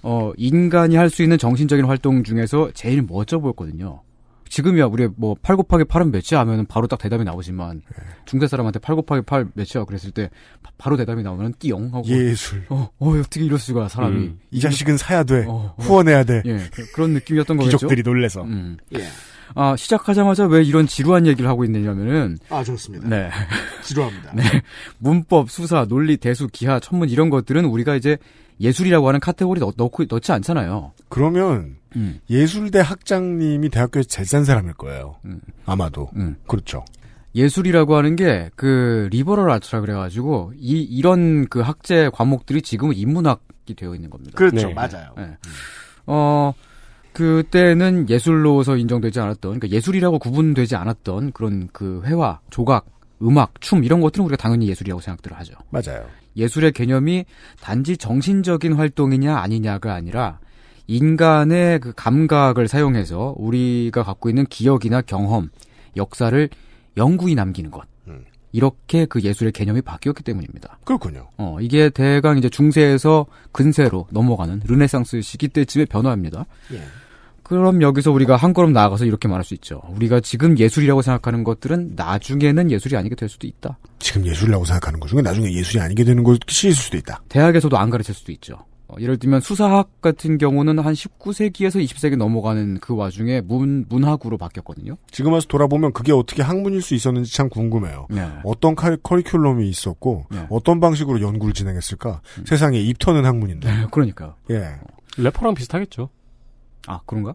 어, 인간이 할 수 있는 정신적인 활동 중에서 제일 멋져 보였거든요. 지금이야 우리 뭐8 곱하기 8은 몇이야 하면 은 바로 딱 대답이 나오지만 예. 중세 사람한테 8 곱하기 8 몇이야 그랬을 때 바로 대답이 나오면 띠용 하고 예술 어, 어 어떻게 이럴 수가 사람이 음. 이 자식은 사야 돼 어, 어. 후원해야 돼 예, 그런 느낌이었던 거겠죠 귀족들이 놀래서 음. 예. 아 시작하자마자 왜 이런 지루한 얘기를 하고 있느냐면은 아 좋습니다 네 지루합니다 네 문법 수사 논리 대수 기하 천문 이런 것들은 우리가 이제 예술이라고 하는 카테고리 넣, 고 넣지 않잖아요. 그러면 음. 예술대 학장님이 대학교에서 제일 싼 사람일 거예요. 음. 아마도 음. 그렇죠. 예술이라고 하는 게 그 리버럴 아트라 그래가지고 이 이런 그 학제 과목들이 지금은 인문학이 되어 있는 겁니다. 그렇죠, 네. 맞아요. 네. 어 그때는 예술로서 인정되지 않았던 그러니까 예술이라고 구분되지 않았던 그런 그 회화 조각 음악, 춤 이런 것들은 우리가 당연히 예술이라고 생각들을 하죠. 맞아요. 예술의 개념이 단지 정신적인 활동이냐 아니냐가 아니라 인간의 그 감각을 사용해서 우리가 갖고 있는 기억이나 경험, 역사를 영구히 남기는 것. 음. 이렇게 그 예술의 개념이 바뀌었기 때문입니다. 그렇군요. 어, 이게 대강 이제 중세에서 근세로 넘어가는 르네상스 시기 때쯤에 변화합니다. 예. 그럼 여기서 우리가 한 걸음 나아가서 이렇게 말할 수 있죠. 우리가 지금 예술이라고 생각하는 것들은 나중에는 예술이 아니게 될 수도 있다. 지금 예술이라고 생각하는 것 중에 나중에 예술이 아니게 되는 것이 있을 수도 있다. 대학에서도 안 가르칠 수도 있죠. 어, 예를 들면 수사학 같은 경우는 한 19세기에서 20세기 넘어가는 그 와중에 문, 문학으로 바뀌었거든요. 지금 와서 돌아보면 그게 어떻게 학문일 수 있었는지 참 궁금해요. 네. 어떤 칼, 커리큘럼이 있었고 네. 어떤 방식으로 연구를 진행했을까? 음. 세상에 입터는 학문인데. 네, 그러니까. 예. 래퍼랑 비슷하겠죠. 아 그런가?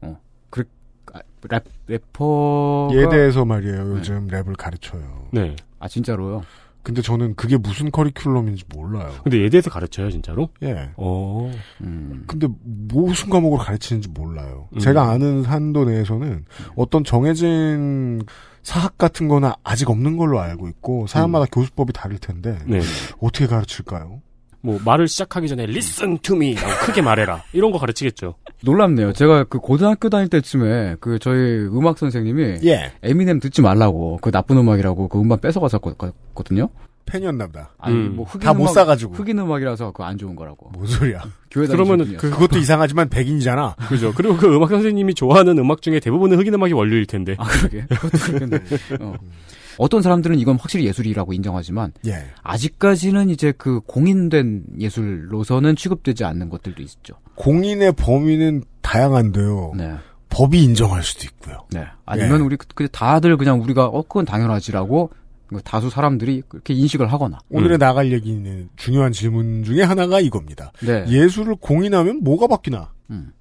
어, 그래 아, 랩 래퍼 얘 예 대해서 말이에요. 네. 요즘 네. 랩을 가르쳐요. 네. 아 진짜로요? 근데 저는 그게 무슨 커리큘럼인지 몰라요. 근데 얘 예 대해서 가르쳐요, 진짜로? 예. 어. 음. 근데 무슨 과목을 가르치는지 몰라요. 음. 제가 아는 한도 내에서는 어떤 정해진 사학 같은 거나 아직 없는 걸로 알고 있고 사람마다 음. 교수법이 다를 텐데 네. 어떻게 가르칠까요? 뭐 말을 시작하기 전에 listen to me 라고 크게 말해라 이런 거 가르치겠죠. 놀랍네요. 제가 그 고등학교 다닐 때쯤에 그 저희 음악 선생님이 예. 에미넴 듣지 말라고 그 나쁜 음악이라고 그 음반 뺏어가서거든요 팬이었나 보다. 아니 음. 뭐 흑인 다못 사가지고 흑인 음악이라서 그 안 좋은 거라고. 뭔 소리야? 교회 그러면은 그, 것도 이상하지만 백인이잖아. 그죠. 그리고 그 음악 선생님이 좋아하는 음악 중에 대부분은 흑인 음악이 원료일 텐데. 아 그러게. 그것도 그렇겠네. 어. 어떤 사람들은 이건 확실히 예술이라고 인정하지만 예. 아직까지는 이제 그 공인된 예술로서는 취급되지 않는 것들도 있죠. 공인의 범위는 다양한데요. 네. 법이 인정할 수도 있고요. 네. 예. 아니면 예. 우리 그, 그 다들 그냥 우리가 어 그건 당연하지라고 그 다수 사람들이 그렇게 인식을 하거나 오늘의 음. 나갈 얘기는 중요한 질문 중에 하나가 이겁니다. 네. 예술을 공인하면 뭐가 바뀌나?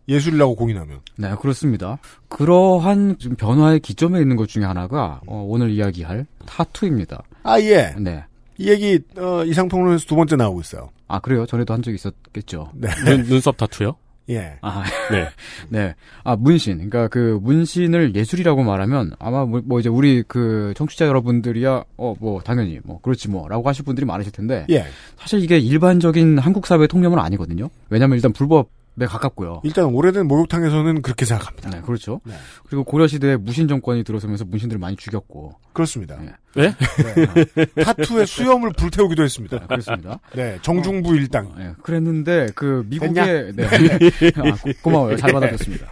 예술이라고 공인하면. 네, 그렇습니다. 그러한 변화의 기점에 있는 것 중에 하나가 어, 오늘 이야기할 타투입니다. 아 예. 네. 이 얘기 어, 이상평론에서 두 번째 나오고 있어요. 아 그래요? 전에도 한 적이 있었겠죠. 네. 눈, 썹 타투요? 예. 아 네. 네. 아 문신. 그러니까 그 문신을 예술이라고 말하면 아마 뭐, 뭐 이제 우리 그 청취자 여러분들이야 어 뭐 당연히 뭐 그렇지 뭐라고 하실 분들이 많으실 텐데 예. 사실 이게 일반적인 한국 사회 통념은 아니거든요. 왜냐하면 일단 불법 네, 가깝고요. 일단 오래된 목욕탕에서는 그렇게 생각합니다. 네, 그렇죠. 네. 그리고 고려시대에 무신 정권이 들어서면서 문신들을 많이 죽였고. 그렇습니다. 네. 예? 네? 네. 타투의 수염을 불태우기도 했습니다. 아, 그렇습니다. 네, 정중부 어, 일당. 네, 그랬는데 그 미국의 네. 네, 아, 고, 마워요잘 예. 받아줬습니다.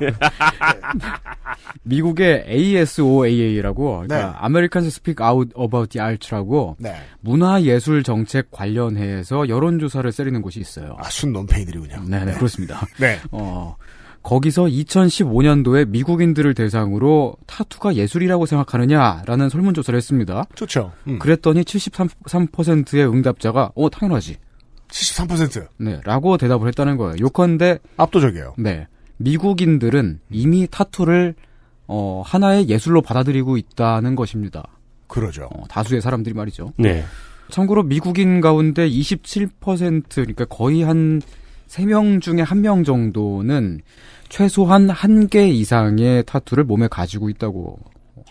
미국의 ASOAA라고 그러니까 네. Americans Speak Out About the Arts라고 네. 문화예술 정책 관련해서 여론조사를 세리는 곳이 있어요. 아, 순 논페이들이군요. 네, 그렇습니다. 네. 어, 거기서 2015년도에 미국인들을 대상으로 타투가 예술이라고 생각하느냐라는 설문조사를 했습니다. 좋죠. 음. 그랬더니 73%의 응답자가 어 당연하지. 73%? 네, 라고 대답을 했다는 거예요. 요컨대 압도적이에요. 네. 미국인들은 이미 타투를 어, 하나의 예술로 받아들이고 있다는 것입니다. 그러죠. 어, 다수의 사람들이 말이죠. 네. 참고로 미국인 가운데 27% 그러니까 거의 한 세명 중에 한 명 정도는 최소한 한 개 이상의 타투를 몸에 가지고 있다고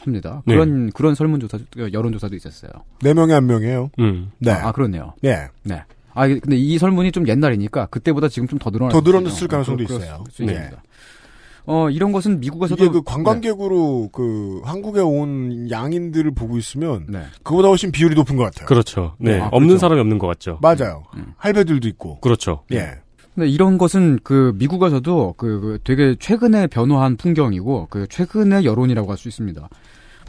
합니다. 네. 그런 네. 그런 설문조사 여론조사도 있었어요. 네 명에 한 명이에요. 음. 네. 아, 그렇네요. 네. 네. 아 근데 이 설문이 좀 옛날이니까 그때보다 지금 좀 더 늘어났 더 늘어났을 가능성도 그럴, 있어요. 네. 어 이런 것은 미국에서도 이게 그 관광객으로 네. 그 한국에 온 양인들을 보고 있으면 네. 그보다 훨씬 비율이 높은 것 같아요. 그렇죠. 네, 아, 없는 그렇죠. 사람이 없는 것 같죠. 맞아요. 음. 할배들도 있고. 그렇죠. 예. 네. 근데 이런 것은 그 미국에서도 그, 그, 되게 최근에 변화한 풍경이고 그 최근의 여론이라고 할 수 있습니다.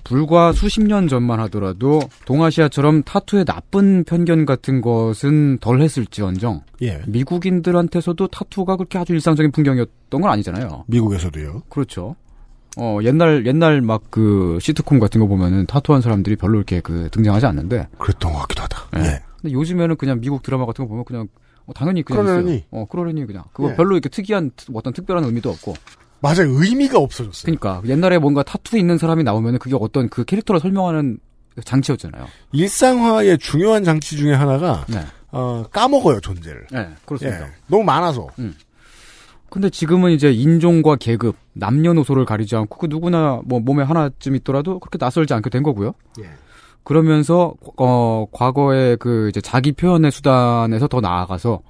불과 수십 년 전만 하더라도 동아시아처럼 타투의 나쁜 편견 같은 것은 덜 했을지언정 예. 미국인들한테서도 타투가 그렇게 아주 일상적인 풍경이었던 건 아니잖아요. 미국에서도요. 그렇죠. 어 옛날 옛날 막 그 시트콤 같은 거 보면은 타투한 사람들이 별로 이렇게 그 등장하지 않는데 그랬던 것 같기도 하다. 예. 예. 근데 요즘에는 그냥 미국 드라마 같은 거 보면 그냥 어, 당연히 그냥 그러려니. 있어요. 어, 그러려니 그냥. 그거 예. 별로 이렇게 특이한 어떤 특별한 의미도 없고. 맞아요. 의미가 없어졌어요. 그러니까 옛날에 뭔가 타투 있는 사람이 나오면 그게 어떤 그 캐릭터를 설명하는 장치였잖아요. 일상화의 중요한 장치 중에 하나가 네. 어, 까먹어요 존재를. 네, 그렇습니다. 예, 너무 많아서. 음. 근데 지금은 이제 인종과 계급, 남녀노소를 가리지 않고 그 누구나 뭐 몸에 하나쯤 있더라도 그렇게 낯설지 않게 된 거고요. 예. 그러면서 어 과거의 그 이제 자기 표현의 수단에서 더 나아가서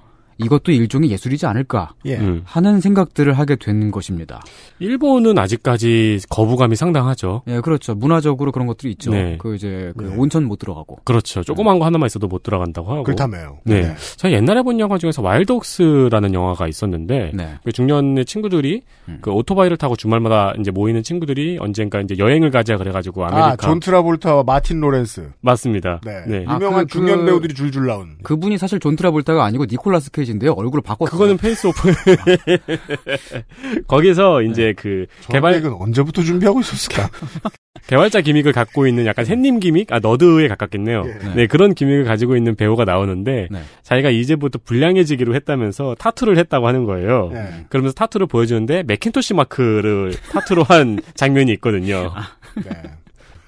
이것도 일종의 예술이지 않을까 예. 음. 하는 생각들을 하게 된 것입니다. 일본은 아직까지 거부감이 상당하죠. 예, 그렇죠. 문화적으로 그런 것들이 있죠. 네. 그 이제 그 네. 온천 못 들어가고. 그렇죠. 네. 조그만 거 하나만 있어도 못 들어간다고 하고. 그렇다며요. 네. 네. 저희 옛날에 본 영화 중에서 와일드옥스라는 영화가 있었는데 네. 그 중년의 친구들이 음. 그 오토바이를 타고 주말마다 이제 모이는 친구들이 언젠가 이제 여행을 가자 그래가지고 아, 아메리카. 아, 존 트라볼타와 마틴 로렌스. 맞습니다. 네. 네. 유명한 아, 그, 중년 그 배우들이 줄줄 나온. 그분이 사실 존 트라볼타가 아니고 니콜라스 케이지 마찬데요 얼굴을 바꿨어요. 그거는 페이스 오프 거기서 이제 네. 그 개발 은 언제부터 준비하고 있었을까? 개발자 기믹을 갖고 있는 약간 샌님 기믹, 아 너드에 가깝겠네요. 예. 네. 네 그런 기믹을 가지고 있는 배우가 나오는데 네. 자기가 이제부터 불량해지기로 했다면서 타투를 했다고 하는 거예요. 네. 그러면서 타투를 보여주는데 맥킨토시 마크를 타투로 한 장면이 있거든요. 아. 네.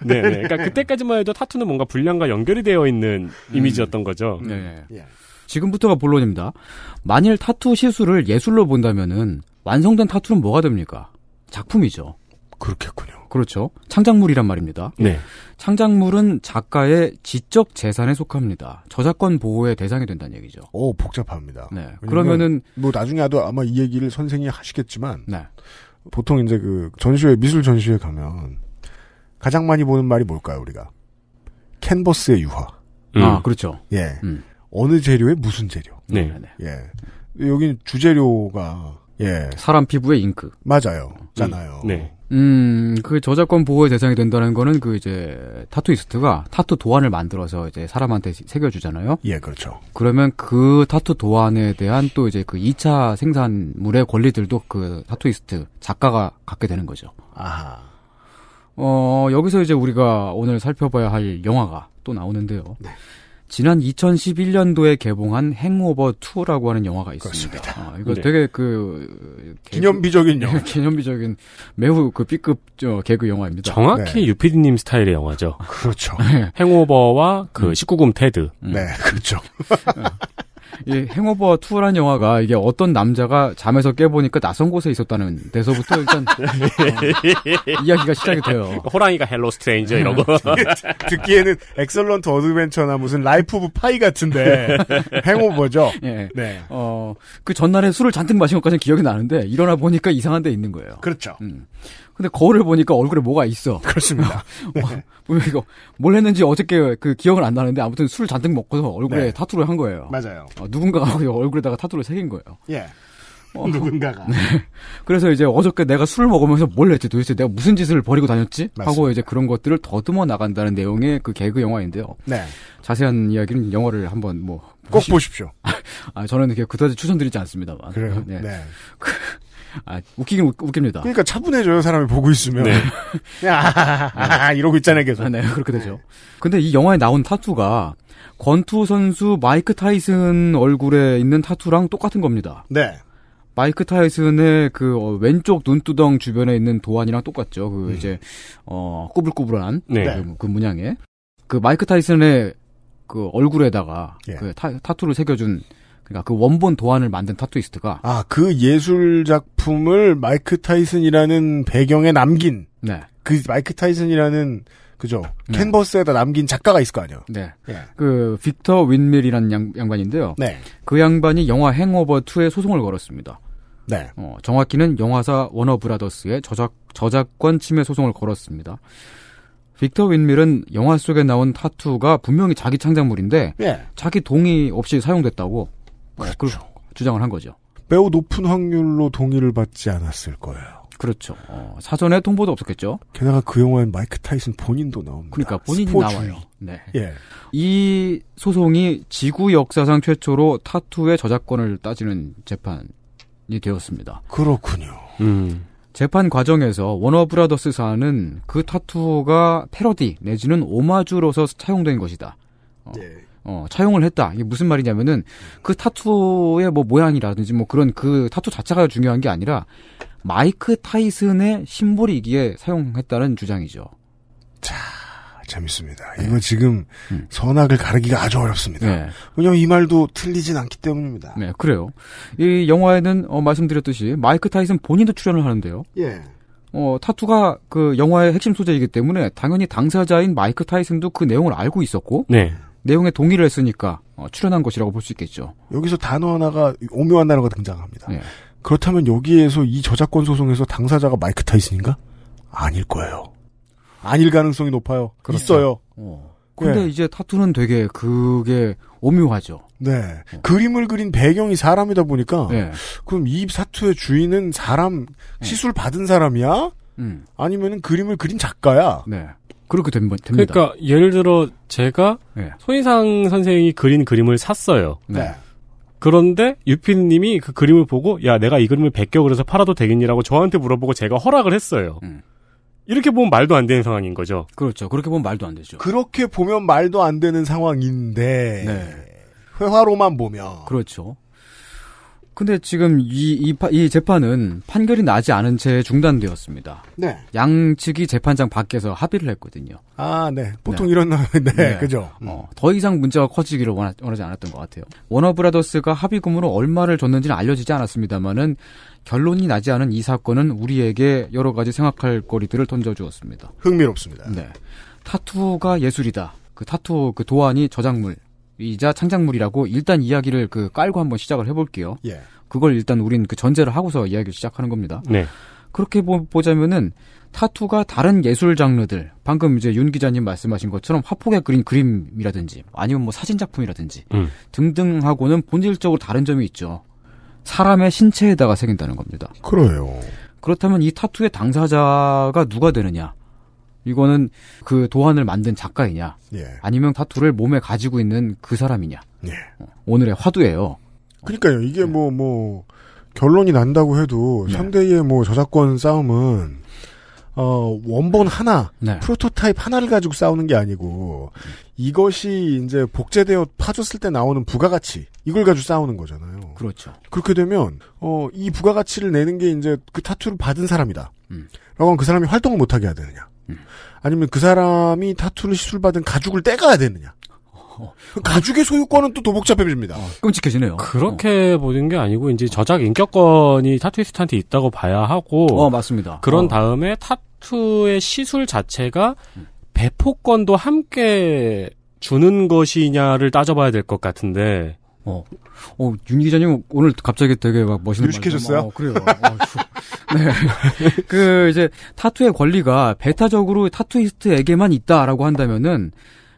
네. 네, 그러니까 그때까지만 해도 타투는 뭔가 불량과 연결이 되어 있는 음. 이미지였던 거죠. 네. 예. 지금부터가 본론입니다. 만일 타투 시술을 예술로 본다면은 완성된 타투는 뭐가 됩니까? 작품이죠. 그렇겠군요. 그렇죠. 창작물이란 말입니다. 네. 창작물은 작가의 지적 재산에 속합니다. 저작권 보호의 대상이 된다는 얘기죠. 오, 복잡합니다. 네. 그러면은 뭐 나중에도 아마 이 얘기를 선생이 하시겠지만 네. 보통 이제 그 전시회 미술 전시회 가면 가장 많이 보는 말이 뭘까요, 우리가? 캔버스의 유화. 아, 음. 아, 그렇죠. 예. 음. 어느 재료에 무슨 재료. 네. 아, 네. 예. 여긴 주재료가 예. 사람 피부에 잉크. 맞아요. 음. 잖아요. 음, 네. 음, 그 저작권 보호의 대상이 된다는 거는 그 이제 타투이스트가 타투 도안을 만들어서 이제 사람한테 새겨주잖아요. 예, 그렇죠. 그러면 그 타투 도안에 대한 또 이제 그 2차 생산물의 권리들도 그 타투이스트 작가가 갖게 되는 거죠. 아하. 어, 여기서 이제 우리가 오늘 살펴봐야 할 영화가 또 나오는데요. 네. 지난 2011년도에 개봉한 행오버 2라고 하는 영화가 있습니다. 그렇습니다. 아, 이거 네. 되게 그 개그, 기념비적인 영화. 네, 기념비적인 매우 그 B급 저 개그 영화입니다. 정확히 네. 유피디님 스타일의 영화죠. 그렇죠. 행오버와 그 음. 19금 테드. 네, 그렇죠. 음. 이 행오버 2라는 영화가 이게 어떤 남자가 잠에서 깨보니까 낯선 곳에 있었다는 데서부터 일단 어, 이야기가 시작이 돼요. 그러니까 호랑이가 헬로 스트레인저 이런 거. 듣기에는 엑설런트 어드벤처나 무슨 라이프 오브 파이 같은데 행오버죠. 예. 네. 어, 그 전날에 술을 잔뜩 마신 것까지는 기억이 나는데 일어나 보니까 이상한 데 있는 거예요. 그렇죠. 음. 근데 거울을 보니까 얼굴에 뭐가 있어. 그렇습니다. 네. 어, 어 이거 뭘 했는지 어저께 그 기억을 안 나는데 아무튼 술 잔뜩 먹고서 얼굴에 네. 타투를 한 거예요. 맞아요. 어, 누군가가 얼굴에다가 타투를 새긴 거예요. 예. 어, 어, 누군가가. 네. 그래서 이제 어저께 내가 술을 먹으면서 뭘 했지 도대체 내가 무슨 짓을 벌이고 다녔지? 맞습니다. 하고 이제 그런 것들을 더듬어 나간다는 내용의 그 개그 영화인데요. 네. 자세한 이야기는 영화를 한번 뭐. 꼭보 보십시오. 아, 저는 그다지 추천드리지 않습니다만. 그래요? 네. 네. 그 아, 웃기긴 웃, 깁니다 그러니까 차분해져요, 사람이 보고 있으면. 네. 야, 아, 이러고 있잖아요, 계속. 아, 네, 그렇게 되죠. 네. 근데 이 영화에 나온 타투가 권투 선수 마이크 타이슨 얼굴에 있는 타투랑 똑같은 겁니다. 네. 마이크 타이슨의 그 어, 왼쪽 눈두덩 주변에 있는 도안이랑 똑같죠. 그 음. 이제 어 꾸불꾸불한 네. 그, 그 문양에 그 마이크 타이슨의 그 얼굴에다가 예. 그 타, 타투를 새겨준 그러니까 그 원본 도안을 만든 타투이스트가 아그 예술 작품을 마이크 타이슨이라는 배경에 남긴 네. 그 마이크 타이슨이라는 그죠 네. 캔버스에다 남긴 작가가 있을 거 아니에요. 네. 예. 그 빅터 윈밀이라는 양, 양반인데요. 네. 그 양반이 영화 행오버 2에 소송을 걸었습니다. 네. 어, 정확히는 영화사 워너 브라더스에 저작 저작권 침해 소송을 걸었습니다. 빅터 윈밀은 영화 속에 나온 타투가 분명히 자기 창작물인데 예. 자기 동의 없이 사용됐다고 그렇죠. 주장을 한 거죠. 매우 높은 확률로 동의를 받지 않았을 거예요. 그렇죠. 어, 사전에 통보도 없었겠죠. 게다가 그 영화엔 마이크 타이슨 본인도 나옵니다. 그러니까 본인이 스포주 나와요. 네. 예. 이 소송이 지구 역사상 최초로 타투의 저작권을 따지는 재판이 되었습니다. 그렇군요. 음. 재판 과정에서 워너브라더스사는 그 타투가 패러디 내지는 오마주로서 차용된 것이다. 어, 네. 어, 차용을 했다. 이게 무슨 말이냐면은 그 타투의 뭐 모양이라든지 뭐 그런 그 타투 자체가 중요한 게 아니라 마이크 타이슨의 심볼이기에 사용했다는 주장이죠. 자, 재밌습니다. 네. 이거 지금 음. 선악을 가르기가 아주 어렵습니다. 네. 왜냐면 이 말도 틀리진 않기 때문입니다. 네, 그래요. 이 영화에는 어, 말씀드렸듯이 마이크 타이슨 본인도 출연을 하는데요. 예. 어, 타투가 그 영화의 핵심 소재이기 때문에 당연히 당사자인 마이크 타이슨도 그 내용을 알고 있었고, 네. 내용에 동의를 했으니까 어, 출연한 것이라고 볼 수 있겠죠. 여기서 단어 하나가 오묘한 단어가 등장합니다. 네. 그렇다면 여기에서 이 저작권 소송에서 당사자가 마이크 타이슨인가? 아닐 거예요. 아닐 가능성이 높아요. 그렇죠. 있어요. 그런데 어. 네. 이제 타투는 되게 그게 오묘하죠. 네. 어. 그림을 그린 배경이 사람이다 보니까 네. 그럼 이 사투의 주인은 사람 예. 시술 받은 사람이야? 음. 아니면 그림을 그린 작가야? 네. 그렇게 된, 됩니다. 그러니까 예를 들어 제가 네. 손희상 선생이 그린 그림을 샀어요. 네. 네. 그런데 유피님이 그 그림을 보고 야 내가 이 그림을 베껴 그래서 팔아도 되겠니라고 저한테 물어보고 제가 허락을 했어요. 음. 이렇게 보면 말도 안 되는 상황인 거죠. 그렇죠. 그렇게 보면 말도 안 되죠. 그렇게 보면 말도 안 되는 상황인데 네. 회화로만 보면 그렇죠. 근데 지금 이, 이, 파, 이 재판은 판결이 나지 않은 채 중단되었습니다. 네. 양측이 재판장 밖에서 합의를 했거든요. 아, 네. 네. 보통 네. 이런, 네, 네. 그죠. 어, 더 이상 문제가 커지기를 원하, 원하지 않았던 것 같아요. 워너브라더스가 합의금으로 얼마를 줬는지는 알려지지 않았습니다만은 결론이 나지 않은 이 사건은 우리에게 여러 가지 생각할 거리들을 던져주었습니다. 흥미롭습니다. 네. 타투가 예술이다. 그 타투 그 도안이 저작물. 이자 창작물이라고 일단 이야기를 그 깔고 한번 시작을 해볼게요. 예. 그걸 일단 우린 그 전제를 하고서 이야기를 시작하는 겁니다. 네. 그렇게 보, 보자면은 타투가 다른 예술 장르들 방금 이제 윤 기자님 말씀하신 것처럼 화폭에 그린 그림이라든지 아니면 뭐 사진 작품이라든지 음. 등등하고는 본질적으로 다른 점이 있죠. 사람의 신체에다가 새긴다는 겁니다. 그래요. 그렇다면 이 타투의 당사자가 누가 되느냐? 이거는 그 도안을 만든 작가이냐, 예. 아니면 다투를 몸에 가지고 있는 그 사람이냐. 예. 어, 오늘의 화두예요. 그러니까요. 이게 뭐뭐 네. 뭐, 뭐 결론이 난다고 해도 네. 상대의 뭐 저작권 싸움은 어 원본 하나, 네. 프로토타입 하나를 가지고 싸우는 게 아니고 이것이 이제 복제되어 파졌을때 나오는 부가가치 이걸 가지고 싸우는 거잖아요. 그렇죠. 그렇게 되면 어이 부가가치를 내는 게 이제 그 타투를 받은 사람이다. 음. 라고 하면 그 사람이 활동을 못하게 해야 되느냐. 아니면 그 사람이 타투를 시술받은 가죽을 떼가야 되느냐. 어. 가죽의 소유권은 또 도복잡해집니다. 어, 끔찍해지네요. 그렇게 어. 보는 게 아니고 이제 저작 인격권이 타투이스트한테 있다고 봐야 하고. 어 맞습니다. 그런 어. 다음에 타투의 시술 자체가 배포권도 함께 주는 것이냐를 따져봐야 될 것 같은데. 어, 어, 윤 기자님 오늘 갑자기 되게 막 멋있는. 유식해졌어요? 어, 그래요. 어, 네. 그 이제 타투의 권리가 배타적으로 타투이스트에게만 있다라고 한다면은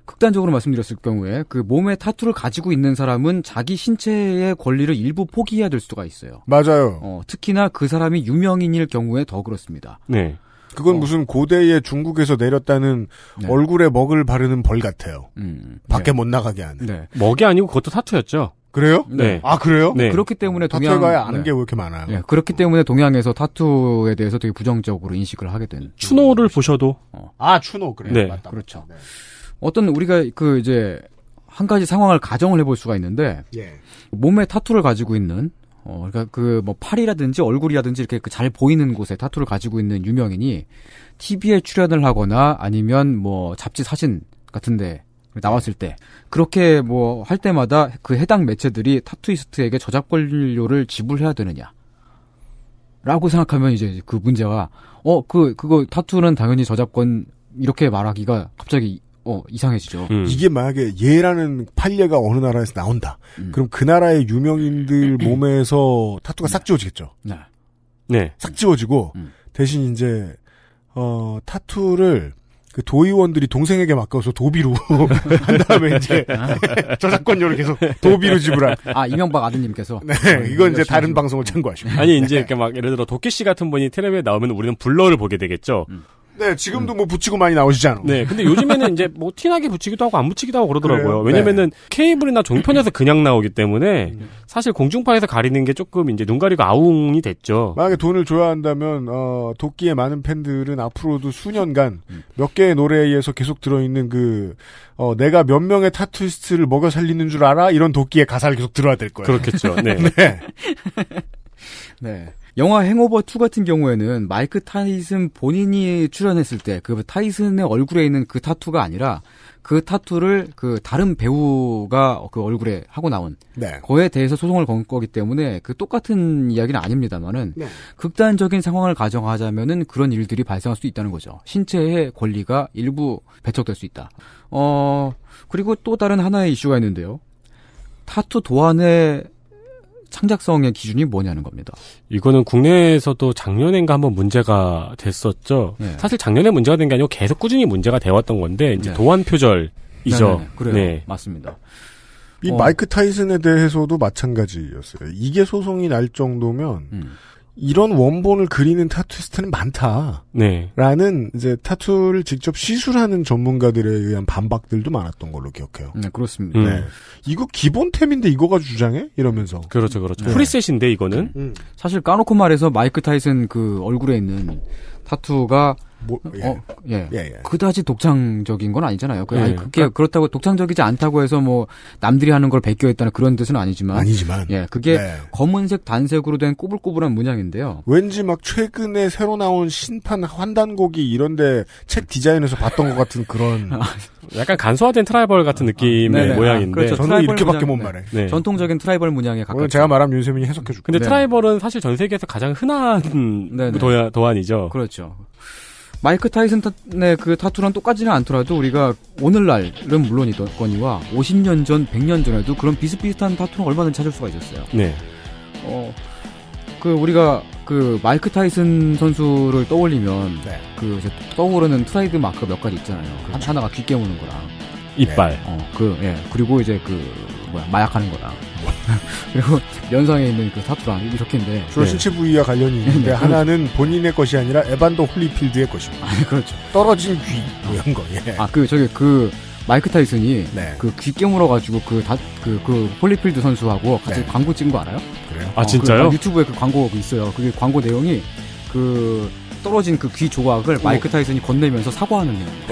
극단적으로 말씀드렸을 경우에 그 몸에 타투를 가지고 있는 사람은 자기 신체의 권리를 일부 포기해야 될 수가 있어요. 맞아요. 어, 특히나 그 사람이 유명인일 경우에 더 그렇습니다. 네. 그건 어. 무슨 고대의 중국에서 내렸다는 네. 얼굴에 먹을 바르는 벌 같아요. 음, 밖에 네. 못 나가게 하는. 네. 먹이 아니고 그것도 타투였죠. 그래요? 네. 아 그래요? 네. 그렇기 때문에 동양 타투에 아는 네. 게왜 이렇게 많아요? 네. 그렇기 때문에 동양에서 타투에 대해서 되게 부정적으로 인식을 하게 되는. 추노를 보셔도. 어. 아 추노 그래요. 네. 맞다. 그렇죠. 네. 어떤 우리가 그 이제 한 가지 상황을 가정을 해볼 수가 있는데 예. 몸에 타투를 가지고 있는 어 그러니까 그 뭐 팔이라든지 얼굴이라든지 이렇게 그 잘 보이는 곳에 타투를 가지고 있는 유명인이 TV에 출연을 하거나 아니면 뭐 잡지 사진 같은데 나왔을 때 그렇게 뭐 할 때마다 그 해당 매체들이 타투이스트에게 저작 권료를 지불해야 되느냐? 라고 생각하면 이제 그 문제와 어그 그거 타투는 당연히 저작권 이렇게 말하기가 갑자기 어 이상해지죠. 음. 이게 만약에 예라는 판례가 어느 나라에서 나온다. 음. 그럼 그 나라의 유명인들 음. 몸에서 타투가 네. 싹 지워지겠죠. 네. 네. 싹 지워지고 음. 대신 이제 어 타투를 그 도의원들이 동생에게 맡겨서 도비로 한 다음에 이제 아. 저작권료를 계속 도비로 지불한. 아 이명박 아드님께서. 네, 이건 이제 다른 방송을 참고하시면. 아니 이제 이렇게 막 예를 들어 도끼 씨 같은 분이 텔레비에 나오면 우리는 블러를 보게 되겠죠. 음. 네, 지금도 음. 뭐 붙이고 많이 나오시잖아요. 네, 근데 요즘에는 이제 뭐 티나게 붙이기도 하고 안 붙이기도 하고 그러더라고요. 그 왜냐면은 네. 케이블이나 종편에서 그냥 나오기 때문에 음. 사실 공중파에서 가리는 게 조금 이제 눈 가리고 아웅이 됐죠. 만약에 돈을 줘야 한다면 어, 도끼의 많은 팬들은 앞으로도 수년간 음. 몇 개의 노래에 의해서 계속 들어있는 그 어, 내가 몇 명의 타투이스트를 먹여 살리는 줄 알아? 이런 도끼의 가사를 계속 들어야 될 거예요. 그렇겠죠. 네. 네. 네. 영화 행오버 2 같은 경우에는 마이크 타이슨 본인이 출연했을 때 그 타이슨의 얼굴에 있는 그 타투가 아니라 그 타투를 그 다른 배우가 그 얼굴에 하고 나온 네. 거에 대해서 소송을 건 거기 때문에 그 똑같은 이야기는 아닙니다만은 네. 극단적인 상황을 가정하자면은 그런 일들이 발생할 수 있다는 거죠. 신체의 권리가 일부 배척될 수 있다. 어 그리고 또 다른 하나의 이슈가 있는데요. 타투 도안에 창작성의 기준이 뭐냐는 겁니다. 이거는 국내에서도 작년엔가 한번 문제가 됐었죠. 네. 사실 작년에 문제가 된 게 아니고 계속 꾸준히 문제가 되왔던 건데 이제 네. 도안 표절이죠. 네, 네, 네. 그래요. 네. 맞습니다. 이 어. 마이크 타이슨에 대해서도 마찬가지였어요. 이게 소송이 날 정도면 음. 이런 원본을 그리는 타투스트는 많다. 네. 라는 이제 타투를 직접 시술하는 전문가들에 의한 반박들도 많았던 걸로 기억해요. 네, 그렇습니다. 음. 네. 이거 기본템인데 이거가 지고 주장해? 이러면서. 그렇죠, 그렇죠. 네. 프리셋인데 이거는? 음. 사실 까놓고 말해서 마이크 타이슨 그 얼굴에 있는 타투가 뭐, 어, 예. 어, 예. 예, 예. 그다지 독창적인 건 아니잖아요. 그, 아니, 예. 그게 아. 그렇다고 독창적이지 않다고 해서 뭐 남들이 하는 걸베껴있다는 그런 뜻은 아니지만 아니지만 예, 그게 네. 검은색 단색으로 된 꼬불꼬불한 문양인데요. 왠지 막 최근에 새로 나온 신판 환단곡이 이런데 책 디자인에서 봤던 것 같은 그런 아, 약간 간소화된 트라이벌 같은 느낌의 아, 네, 네. 아 모양인데 아, 그렇죠. 저는 이렇게밖에 문양, 못 말해. 네. 전통적인 트라이벌 문양에 가깝죠. 제가 말하면 윤세민이 해석해 줄게요. 근데 네. 트라이벌은 사실 전 세계에서 가장 흔한 도안, 도안이죠. 그렇죠. 마이크 타이슨의 네, 그 타투랑 똑같지는 않더라도 우리가 오늘날은 물론이거니와 50년 전, 100년 전에도 그런 비슷비슷한 타투는 얼마든지 찾을 수가 있었어요. 네. 어, 그 우리가 그 마이크 타이슨 선수를 떠올리면 네. 그 이제 떠오르는 트라이드 마크 몇 가지 있잖아요. 그 그렇죠. 하나가 귀 깨무는 거랑 이빨. 어, 그 예. 그리고 이제 그 뭐야 마약하는 거랑. 그리고 연상에 있는 그 사투라 이게 좋겠는데 주로 네. 신체 부위와 관련이 있는데 네. 하나는 본인의 것이 아니라 에반도 홀리필드의 것입니다. 아 네, 그렇죠. 떨어진 귀 뭐 이런 거. 예. 아그 저기 그 마이크 타이슨이 네. 그귀 깨물어 가지고 그그그 그, 홀리필드 선수하고 같이 네. 광고 찍은 거 알아요? 그래요? 아 어, 그 진짜요? 그 유튜브에 그 광고 있어요. 그게 광고 내용이 그 떨어진 그 귀 조각을 어. 마이크 타이슨이 건네면서 사과하는 내용.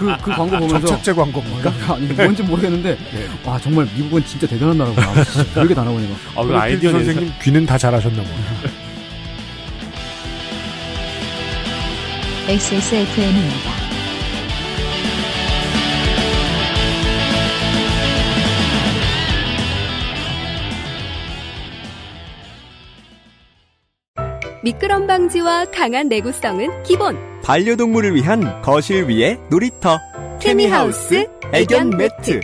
그, 그, 그, 광고 보면서 접착제 광고입니 그러니까 아니 뭔지 모르겠는데 네. 와 정말 미국은 진짜 대단한 나라구나. 아, 별게 다 나오네요. 아, 그 아이디어 선생님 사... 귀는 다 잘하셨나 보 XSFM입니다. 미끄럼 방지와 강한 내구성은 기본. 반려동물을 위한 거실 위에 놀이터. 케미하우스 애견 매트.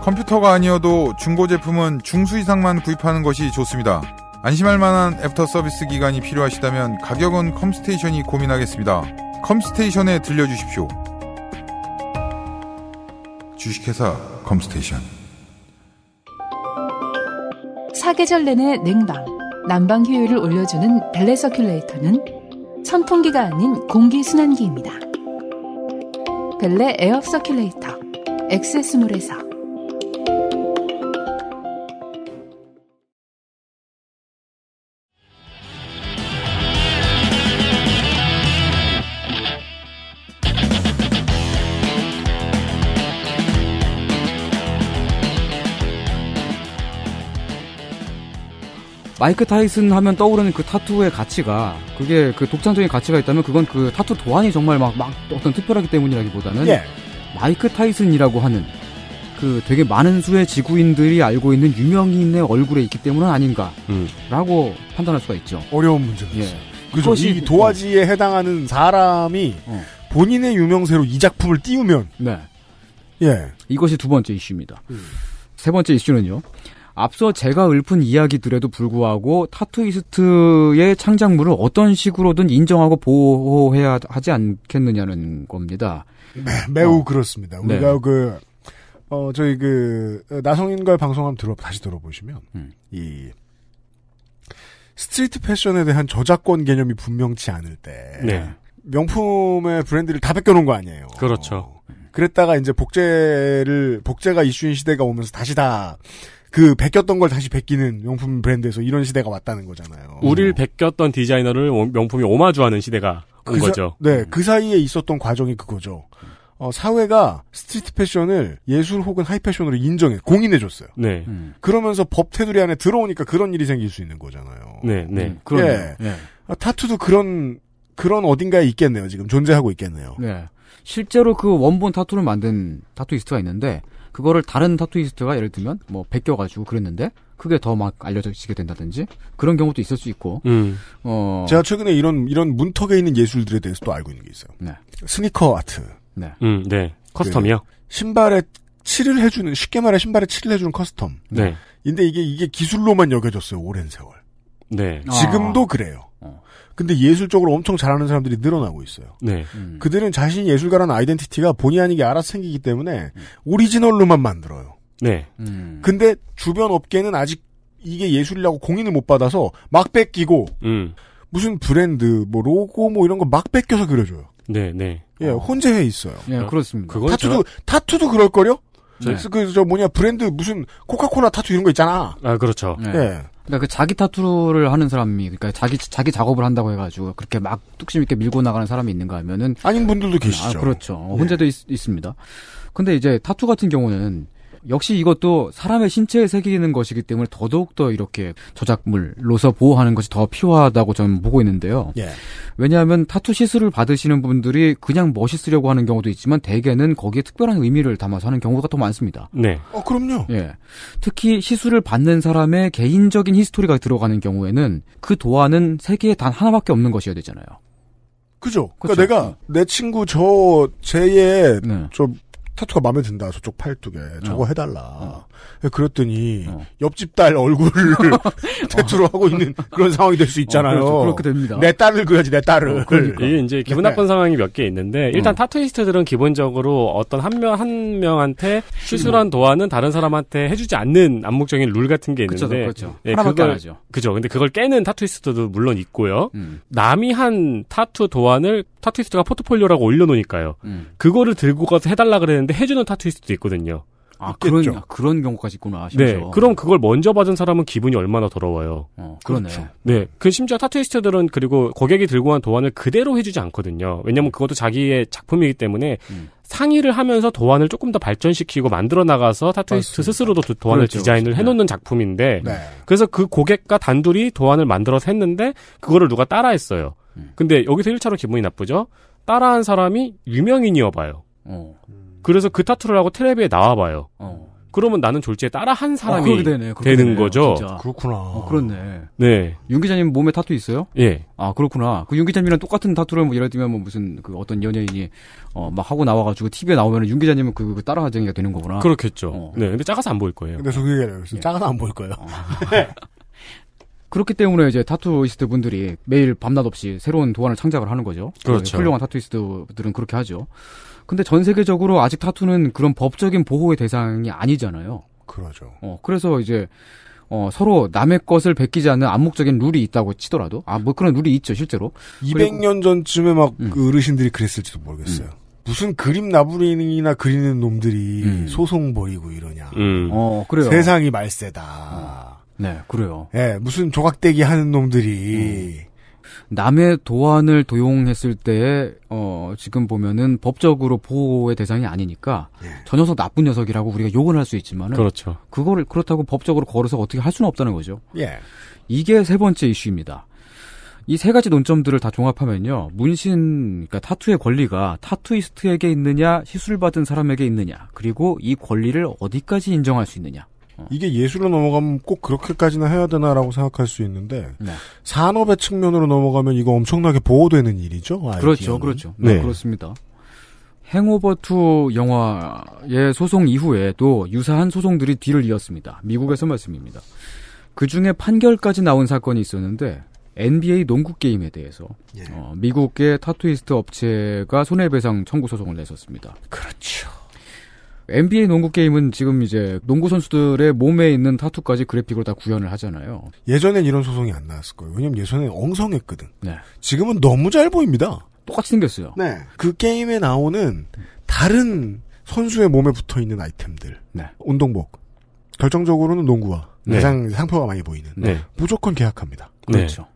컴퓨터가 아니어도 중고 제품은 중수 이상만 구입하는 것이 좋습니다. 안심할 만한 애프터 서비스 기간이 필요하시다면 가격은 컴스테이션이 고민하겠습니다. 컴스테이션에 들려주십시오. 주식회사 컴스테이션 사계절 내내 냉방 난방 효율을 올려주는 벨레 서큘레이터는 선풍기가 아닌 공기순환기입니다. 벨레 에어 서큘레이터 엑세스몰에서 마이크 타이슨 하면 떠오르는 그 타투의 가치가 그게 그 독창적인 가치가 있다면 그건 그 타투 도안이 정말 막, 막 어떤 특별하기 때문이라기보다는 예. 마이크 타이슨이라고 하는 그 되게 많은 수의 지구인들이 알고 있는 유명인의 얼굴에 있기 때문은 아닌가라고 음. 판단할 수가 있죠. 어려운 문제입니다 예. 그죠. 이 뭐 도화지에 해당하는 사람이 어. 본인의 유명세로 이 작품을 띄우면 네. 예. 이것이 두 번째 이슈입니다. 음. 세 번째 이슈는요. 앞서 제가 읊은 이야기들에도 불구하고 타투이스트의 창작물을 어떤 식으로든 인정하고 보호해야 하지 않겠느냐는 겁니다. 매, 우 어. 그렇습니다. 네. 우리가 네. 그, 어, 저희 그, 나성인걸 방송 한번 들어, 다시 들어보시면, 음. 이, 스트리트 패션에 대한 저작권 개념이 분명치 않을 때, 네. 명품의 브랜드를 다 뺏겨놓은 거 아니에요. 그렇죠. 그랬다가 이제 복제를 복제가 이슈인 시대가 오면서 다시 다그 베꼈던 걸 다시 베끼는 명품 브랜드에서 이런 시대가 왔다는 거잖아요. 우리를 베꼈던 디자이너를 명품이 오마주하는 시대가 온그 거죠. 네, 음. 그 사이에 있었던 과정이 그거죠. 어, 사회가 스트리트 패션을 예술 혹은 하이 패션으로 인정해 공인해줬어요. 네. 음. 그러면서 법 테두리 안에 들어오니까 그런 일이 생길 수 있는 거잖아요. 네, 네, 음, 그 예. 네. 아, 타투도 그런 그런 어딘가에 있겠네요. 지금 존재하고 있겠네요. 네. 실제로 그 원본 타투를 만든 타투이스트가 있는데 그거를 다른 타투이스트가 예를 들면 뭐 베껴가지고 그랬는데 그게 더 막 알려지게 된다든지 그런 경우도 있을 수 있고. 음. 어. 제가 최근에 이런 이런 문턱에 있는 예술들에 대해서도 알고 있는 게 있어요. 네. 스니커 아트. 네. 음, 네. 커스텀이요. 그 신발에 칠을 해주는 쉽게 말해 신발에 칠을 해주는 커스텀. 네. 근데 이게 이게 기술로만 여겨졌어요 오랜 세월. 네. 아. 지금도 아. 그래요. 근데 예술적으로 엄청 잘하는 사람들이 늘어나고 있어요. 네. 음. 그들은 자신이 예술가라는 아이덴티티가 본의 아니게 알아서 생기기 때문에 오리지널로만 만들어요. 네. 음. 근데 주변 업계는 아직 이게 예술이라고 공인을 못 받아서 막 뺏기고 음. 무슨 브랜드 뭐 로고 뭐 이런 거 막 뺏겨서 그려줘요. 네, 네. 예, 혼재해 있어요. 예, 그렇습니다. 타투도 저... 타투도 그럴 거요 네. 그저 그, 뭐냐 브랜드 무슨 코카코나 타투 이런 거 있잖아. 아 그렇죠. 네. 네. 그러니까 그 자기 타투를 하는 사람이 그러니까 자기 자기 작업을 한다고 해가지고 그렇게 막 뚝심 있게 밀고 나가는 사람이 있는가 하면은 아닌 분들도 아, 계시죠. 아, 그렇죠. 예. 어, 혼자도 있, 습니다 근데 이제 타투 같은 경우는 역시 이것도 사람의 신체에 새기는 것이기 때문에 더더욱더 이렇게 저작물로서 보호하는 것이 더 필요하다고 저는 보고 있는데요. 예. 왜냐하면 타투 시술을 받으시는 분들이 그냥 멋있으려고 하는 경우도 있지만 대개는 거기에 특별한 의미를 담아서 하는 경우가 더 많습니다. 네. 어, 그럼요. 예. 특히 시술을 받는 사람의 개인적인 히스토리가 들어가는 경우에는 그 도안은 세계에 단 하나밖에 없는 것이어야 되잖아요. 그죠? 그러니까 그렇죠. 내가 내 친구 저 제의 네. 저 타투가 마음에 든다 저쪽 팔뚝에 저거 어. 해달라 어. 그랬더니 어. 옆집 딸 얼굴을 타투로 하고 있는 어. 그런 상황이 될수 어, 있잖아요 그렇죠. 그렇게 됩니다 내 딸을 그려야지 내 딸을 어, 그러니까. 이게 이제 기분 네. 나쁜 네. 상황이 몇 개 있는데 일단 음. 타투이스트들은 기본적으로 어떤 한 명한 한 명한테 실술한 음. 도안은 다른 사람한테 해주지 않는 암묵적인 룰 같은 게 있는데 그렇죠, 그렇죠. 예, 그걸, 하죠 그죠 근데 그걸 깨는 타투이스트도 물론 있고요 음. 남이 한 타투 도안을 타투이스트가 포트폴리오라고 올려놓으니까요 음. 그거를 들고 가서 해달라 그랬는데 받았는데 해주는 타투일 수도 있거든요. 아, 그런, 그렇죠. 아, 그런 경우까지 있구나. 심지 네. 그럼 그걸 먼저 받은 사람은 기분이 얼마나 더러워요. 어, 그러네. 그렇죠. 네. 그 심지어 타투이스트들은 그리고 고객이 들고 간 도안을 그대로 해주지 않거든요. 왜냐면 그것도 자기의 작품이기 때문에 음. 상의를 하면서 도안을 조금 더 발전시키고 만들어 나가서 타투이스트 스스로도 도안을 그렇죠, 디자인을 해놓는 작품인데 네. 그래서 그 고객과 단둘이 도안을 만들어서 했는데 그거를 누가 따라했어요. 음. 근데 여기서 1차로 기분이 나쁘죠? 따라한 사람이 유명인이어봐요. 어. 그래서 그 타투를 하고 테레비에 나와봐요. 어. 그러면 나는 졸지에 따라 한 어, 사람이 아, 되네, 되는 거죠. 진짜. 그렇구나. 어, 그렇네. 네. 윤 기자님 몸에 타투 있어요? 예. 아 그렇구나. 그윤 기자님이랑 똑같은 타투를 뭐 예를 들면 뭐 무슨 그 어떤 연예인이 어, 막 하고 나와가지고 TV에 나오면 윤 기자님은 그, 그 따라 하정이가 되는 거구나. 그렇겠죠. 어. 네. 근데 작아서 안 보일 거예요. 근데 그게 예. 작아서 안 보일 거예요. 어. 그렇기 때문에 이제 타투이스트 분들이 매일 밤낮 없이 새로운 도안을 창작을 하는 거죠. 그렇죠. 예, 훌륭한 타투이스트들은 그렇게 하죠. 근데 전 세계적으로 아직 타투는 그런 법적인 보호의 대상이 아니잖아요. 그러죠. 어, 그래서 이제 어, 서로 남의 것을 베끼지 않는 암묵적인 룰이 있다고 치더라도 아 뭐 그런 룰이 있죠 실제로. 200년 전쯤에 막 음. 그 어르신들이 그랬을지도 모르겠어요. 음. 무슨 그림 나부리나 그리는 놈들이 음. 소송 벌이고 이러냐. 음. 어 그래요. 세상이 말세다. 네 그래요. 예 네, 무슨 조각대기 하는 놈들이 음. 남의 도안을 도용했을 때에 어 지금 보면은 법적으로 보호의 대상이 아니니까 예. 저 녀석 나쁜 녀석이라고 우리가 욕을 할 수 있지만은 그렇죠. 그거를 그렇다고 법적으로 걸어서 어떻게 할 수는 없다는 거죠. 예. 이게 세 번째 이슈입니다. 이 세 가지 논점들을 다 종합하면요. 문신 그러니까 타투의 권리가 타투이스트에게 있느냐, 시술 받은 사람에게 있느냐, 그리고 이 권리를 어디까지 인정할 수 있느냐. 어. 이게 예술로 넘어가면 꼭그렇게까지는 해야 되나라고 생각할 수 있는데 네. 산업의 측면으로 넘어가면 이거 엄청나게 보호되는 일이죠. 아이디어는. 그렇죠, 그렇죠. 네. 네. 그렇습니다. 행오버2 영화의 소송 이후에도 유사한 소송들이 뒤를 이었습니다. 미국에서 말씀입니다. 그 중에 판결까지 나온 사건이 있었는데 NBA 농구 게임에 대해서 예. 어, 미국의 타투이스트 업체가 손해배상 청구 소송을 냈었습니다. 그렇죠. NBA 농구 게임은 지금 이제 농구 선수들의 몸에 있는 타투까지 그래픽으로 다 구현을 하잖아요. 예전엔 이런 소송이 안 나왔을 거예요. 왜냐면 예전엔 엉성했거든. 네. 지금은 너무 잘 보입니다. 똑같이 생겼어요. 네. 그 게임에 나오는 다른 선수의 몸에 붙어 있는 아이템들. 네. 운동복. 결정적으로는 농구와 네. 가장 상표가 많이 보이는. 네. 무조건 계약합니다. 그렇죠.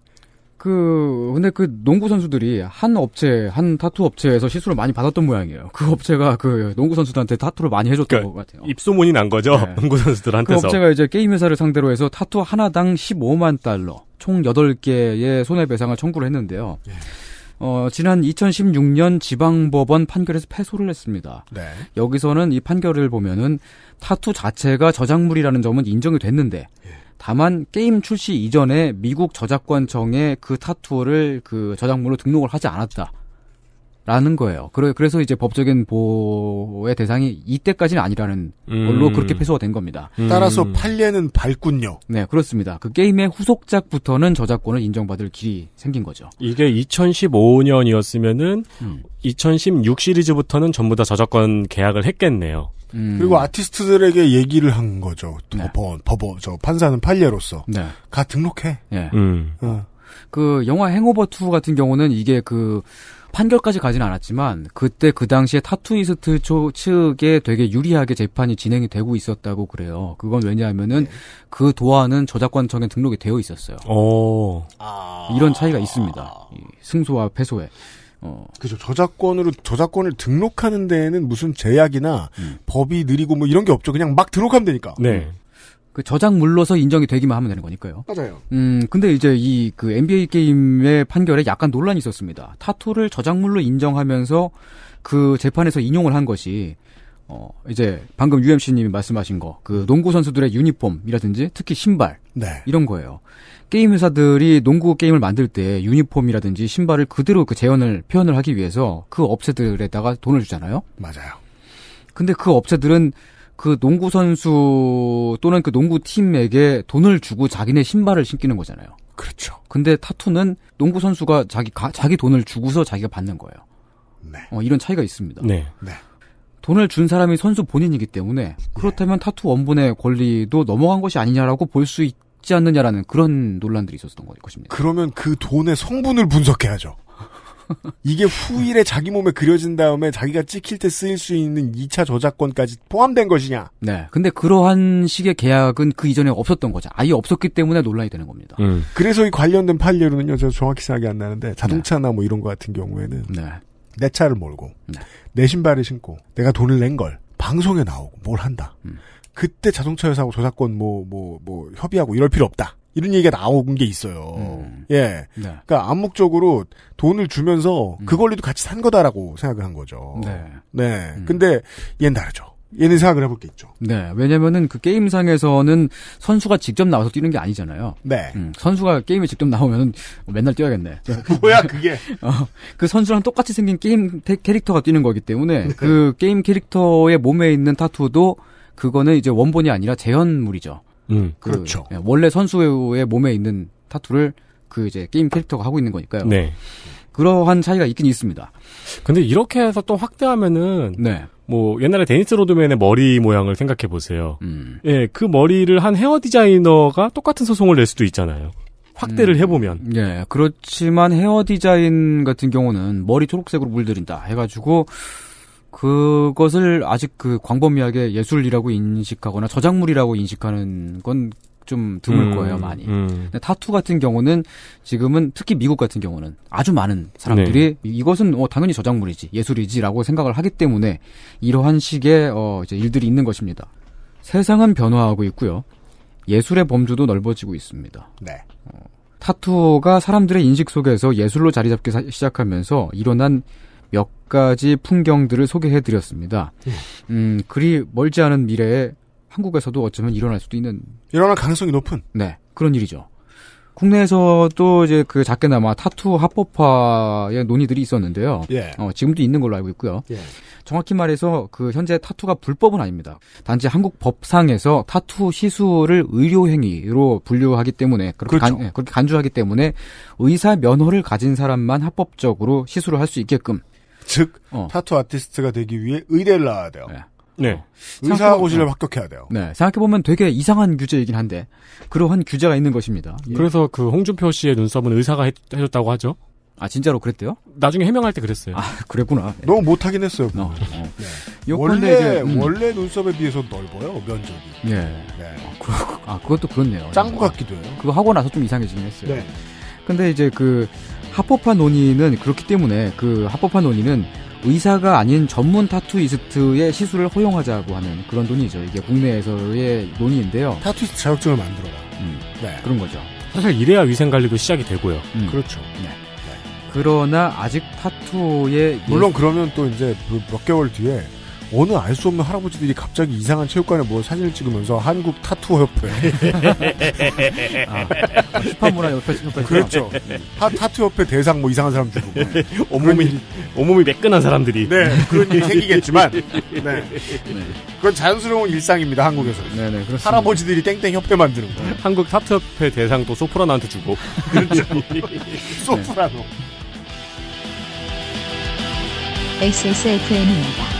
그 근데 그 농구 선수들이 한 업체 한 타투 업체에서 시술을 많이 받았던 모양이에요. 그 업체가 그 농구 선수들한테 타투를 많이 해줬던 그러니까 것 같아요. 입소문이 난 거죠. 네. 농구 선수들한테서. 그 업체가 이제 게임 회사를 상대로 해서 타투 하나당 15만 달러, 총 8개의 손해배상을 청구를 했는데요. 예. 어, 지난 2016년 지방법원 판결에서 패소를 했습니다. 네. 여기서는 이 판결을 보면은 타투 자체가 저작물이라는 점은 인정이 됐는데 예. 다만 게임 출시 이전에 미국 저작권청에 그 타투를 어그 저작물로 등록을 하지 않았다. 라는 거예요. 그래서 이제 법적인 보호의 대상이 이때까지는 아니라는 음. 걸로 그렇게 패소가 된 겁니다. 음. 따라서 판례는 밝군요. 네, 그렇습니다. 그 게임의 후속작부터는 저작권을 인정받을 길이 생긴 거죠. 이게 2015년이었으면은 음. 2016 시리즈부터는 전부 다 저작권 계약을 했겠네요. 음. 그리고 아티스트들에게 얘기를 한 거죠. 뭐 네. 법원, 법원, 저 판사는 판례로서 네. 가 등록해. 네. 음. 어. 그 영화 행오버 2 같은 경우는 이게 그 판결까지 가진 않았지만 그때 그 당시에 타투이스트 측에 되게 유리하게 재판이 진행이 되고 있었다고 그래요. 그건 왜냐하면은 네. 그 도안은 저작권청에 등록이 되어 있었어요. 오. 아. 이런 차이가 있습니다. 승소와 패소에. 어. 그죠. 저작권으로 저작권을 등록하는 데에는 무슨 제약이나 음. 법이 느리고 뭐 이런 게 없죠. 그냥 막 등록하면 되니까. 네. 음. 그 저작물로서 인정이 되기만 하면 되는 거니까요. 맞아요. 음, 근데 이제 이 그 NBA 게임의 판결에 약간 논란이 있었습니다. 타투를 저작물로 인정하면서 그 재판에서 인용을 한 것이 어, 이제 방금 UMC님이 말씀하신 거, 그 농구 선수들의 유니폼이라든지 특히 신발 네. 이런 거예요. 게임 회사들이 농구 게임을 만들 때 유니폼이라든지 신발을 그대로 그 재현을 표현을 하기 위해서 그 업체들에다가 돈을 주잖아요. 맞아요. 근데 그 업체들은 그 농구 선수 또는 그 농구 팀에게 돈을 주고 자기네 신발을 신기는 거잖아요. 그렇죠. 근데 타투는 농구 선수가 자기 가, 자기 돈을 주고서 자기가 받는 거예요. 네. 어, 이런 차이가 있습니다. 네. 네. 돈을 준 사람이 선수 본인이기 때문에 그렇다면 네. 타투 원본의 권리도 넘어간 것이 아니냐라고 볼 수 있지 않느냐라는 그런 논란들이 있었던 것입니다. 그러면 그 돈의 성분을 분석해야죠. 이게 후일에 자기 몸에 그려진 다음에 자기가 찍힐 때 쓰일 수 있는 2차 저작권까지 포함된 것이냐. 네. 근데 그러한 식의 계약은 그 이전에 없었던 거죠. 아예 없었기 때문에 논란이 되는 겁니다. 음. 그래서 이 관련된 판례로는요, 제가 정확히 생각이 안 나는데 자동차나 네. 뭐 이런 거 같은 경우에는 네. 내 차를 몰고 네. 내 신발을 신고 내가 돈을 낸 걸 방송에 나오고 뭘 한다. 음. 그때 자동차 회사하고 저작권 뭐 뭐뭐 뭐, 뭐 협의하고 이럴 필요 없다. 이런 얘기가 나오는게 있어요. 음. 예. 네. 그러니까 암묵적으로 돈을 주면서 음. 그 권리도 같이 산 거다라고 생각을 한 거죠. 네. 네. 음. 근데 얘는 다르죠. 얘는 생각을 해볼 게 있죠. 네, 왜냐면은 그 게임상에서는 선수가 직접 나와서 뛰는 게 아니잖아요. 네. 음, 선수가 게임에 직접 나오면은 맨날 뛰어야겠네. 뭐야 그게? 어, 그 선수랑 똑같이 생긴 게임 캐릭터가 뛰는 거기 때문에 네. 그 게임 캐릭터의 몸에 있는 타투도 그거는 이제 원본이 아니라 재현물이죠. 음, 그, 그렇죠. 예, 원래 선수의 몸에 있는 타투를 그 이제 게임 캐릭터가 하고 있는 거니까요. 네. 그러한 차이가 있긴 있습니다. 근데 이렇게 해서 또 확대하면은 네. 뭐 옛날에 데니스 로드맨의 머리 모양을 생각해 보세요. 음. 예, 그 머리를 한 헤어 디자이너가 똑같은 소송을 낼 수도 있잖아요. 확대를 음. 해보면. 예, 그렇지만 헤어 디자인 같은 경우는 머리 초록색으로 물들인다 해가지고 그것을 아직 그 광범위하게 예술이라고 인식하거나 저작물이라고 인식하는 건좀 드물 음, 거예요 많이. 음. 근데 타투 같은 경우는 지금은 특히 미국 같은 경우는 아주 많은 사람들이 네. 이것은 어, 당연히 저작물이지 예술이지라고 생각을 하기 때문에 이러한 식의 어, 이제 일들이 있는 것입니다. 세상은 변화하고 있고요. 예술의 범주도 넓어지고 있습니다. 네. 어, 타투가 사람들의 인식 속에서 예술로 자리 잡기 사, 시작하면서 일어난 몇 가지 풍경들을 소개해드렸습니다. 예. 음, 그리 멀지 않은 미래에 한국에서도 어쩌면 일어날 수도 있는 일어날 가능성이 높은 네 그런 일이죠. 국내에서도 이제 그 작게나마 타투 합법화의 논의들이 있었는데요. 예. 어, 지금도 있는 걸로 알고 있고요. 예. 정확히 말해서 그 현재 타투가 불법은 아닙니다. 단지 한국 법상에서 타투 시술을 의료 행위로 분류하기 때문에 그렇게, 그렇죠. 간, 예, 그렇게 간주하기 때문에 의사 면허를 가진 사람만 합법적으로 시술을 할 수 있게끔 즉 어. 타투 아티스트가 되기 위해 의대를 나와야 돼요. 네. 네. 어, 의사고시를 합격해야 돼요. 네. 생각해보면 되게 이상한 규제이긴 한데, 그러한 규제가 있는 것입니다. 예. 그래서 그 홍준표 씨의 눈썹은 의사가 해, 해줬다고 하죠? 아, 진짜로 그랬대요? 나중에 해명할 때 그랬어요. 아, 그랬구나. 너무 못하긴 했어요. 어, 어. 네. 원래, 이제, 음. 원래 눈썹에 비해서 넓어요, 면적이. 예. 네. 아, 그, 아, 그것도 그렇네요. 짱구 어. 같기도 해요. 그거 하고 나서 좀 이상해지긴 했어요. 네. 근데 이제 그 합법화 논의는 그렇기 때문에 그 합법화 논의는 의사가 아닌 전문 타투이스트의 시술을 허용하자고 하는 그런 논의죠. 이게 국내에서의 논의인데요. 타투이스트 자격증을 만들어라. 음, 네. 그런 거죠. 사실 이래야 위생관리도 시작이 되고요. 음. 그렇죠. 네. 네. 그러나 아직 타투의 물론 예... 그러면 또 이제 뭐 몇 개월 뒤에 어느 알 수 없는 할아버지들이 갑자기 이상한 체육관에 모여 사진을 찍으면서 한국 타투 협회 아, 힙합 문화 협회 협회 그렇죠 하, 그렇죠. 타투 협회 대상 뭐 이상한 사람들 뭐. 온몸이 일, 온몸이 매끈한 사람들이 네 그런 일이 생기겠지만 네. 네. 그건 자연스러운 일상입니다 한국에서. 네네 네, 그렇습니다. 할아버지들이 땡땡 협회 만드는 거. 예요 한국 타투 협회 대상도 소프라노한테 주고 그렇죠. 네. 소프라노. XSFM입니다.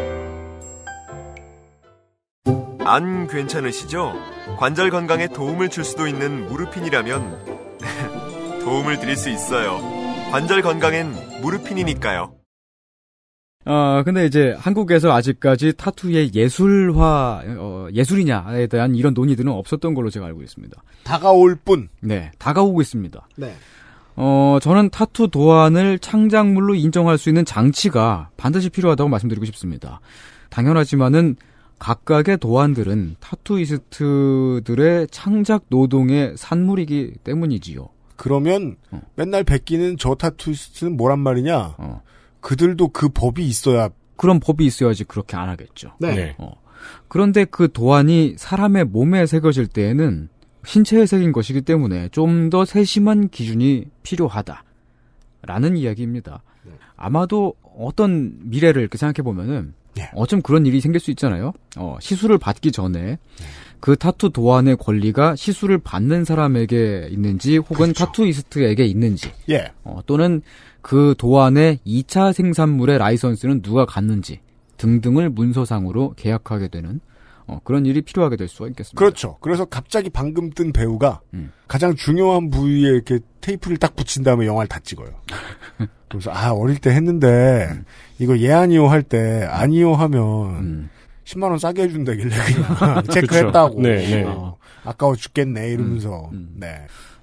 안 괜찮으시죠? 관절 건강에 도움을 줄 수도 있는 무르핀이라면 도움을 드릴 수 있어요. 관절 건강엔 무르핀이니까요. 어, 근데 이제 한국에서 아직까지 타투의 예술화, 어, 예술이냐에 대한 이런 논의들은 없었던 걸로 제가 알고 있습니다. 다가올 뿐. 네, 다가오고 있습니다. 네. 어, 저는 타투 도안을 창작물로 인정할 수 있는 장치가 반드시 필요하다고 말씀드리고 싶습니다. 당연하지만은 각각의 도안들은 타투이스트들의 창작 노동의 산물이기 때문이지요. 그러면 어. 맨날 베끼는 저 타투이스트는 뭐란 말이냐? 어. 그들도 그 법이 있어야 그런 법이 있어야지 그렇게 안 하겠죠. 네. 네. 어. 그런데 그 도안이 사람의 몸에 새겨질 때에는 신체에 새긴 것이기 때문에 좀 더 세심한 기준이 필요하다. 라는 이야기입니다. 네. 아마도 어떤 미래를 이렇게 생각해 보면은 네. 예. 어쩜 그런 일이 생길 수 있잖아요. 어, 시술을 받기 전에 예. 그 타투 도안의 권리가 시술을 받는 사람에게 있는지 혹은 그렇죠. 타투이스트에게 있는지 예. 어, 또는 그 도안의 2차 생산물의 라이선스는 누가 갖는지 등등을 문서상으로 계약하게 되는 어, 그런 일이 필요하게 될 수가 있겠습니다. 그렇죠. 그래서 갑자기 방금 뜬 배우가 음. 가장 중요한 부위에 이렇게 테이프를 딱 붙인 다음에 영화를 다 찍어요. 그래서 아 어릴 때 했는데 음. 이거 예아니오할 때 아니요 하면 음. 10만 원 싸게 해준다길래 그냥 체크했다고 네, 네. 어, 아까워 죽겠네 이러면서 음, 음. 네.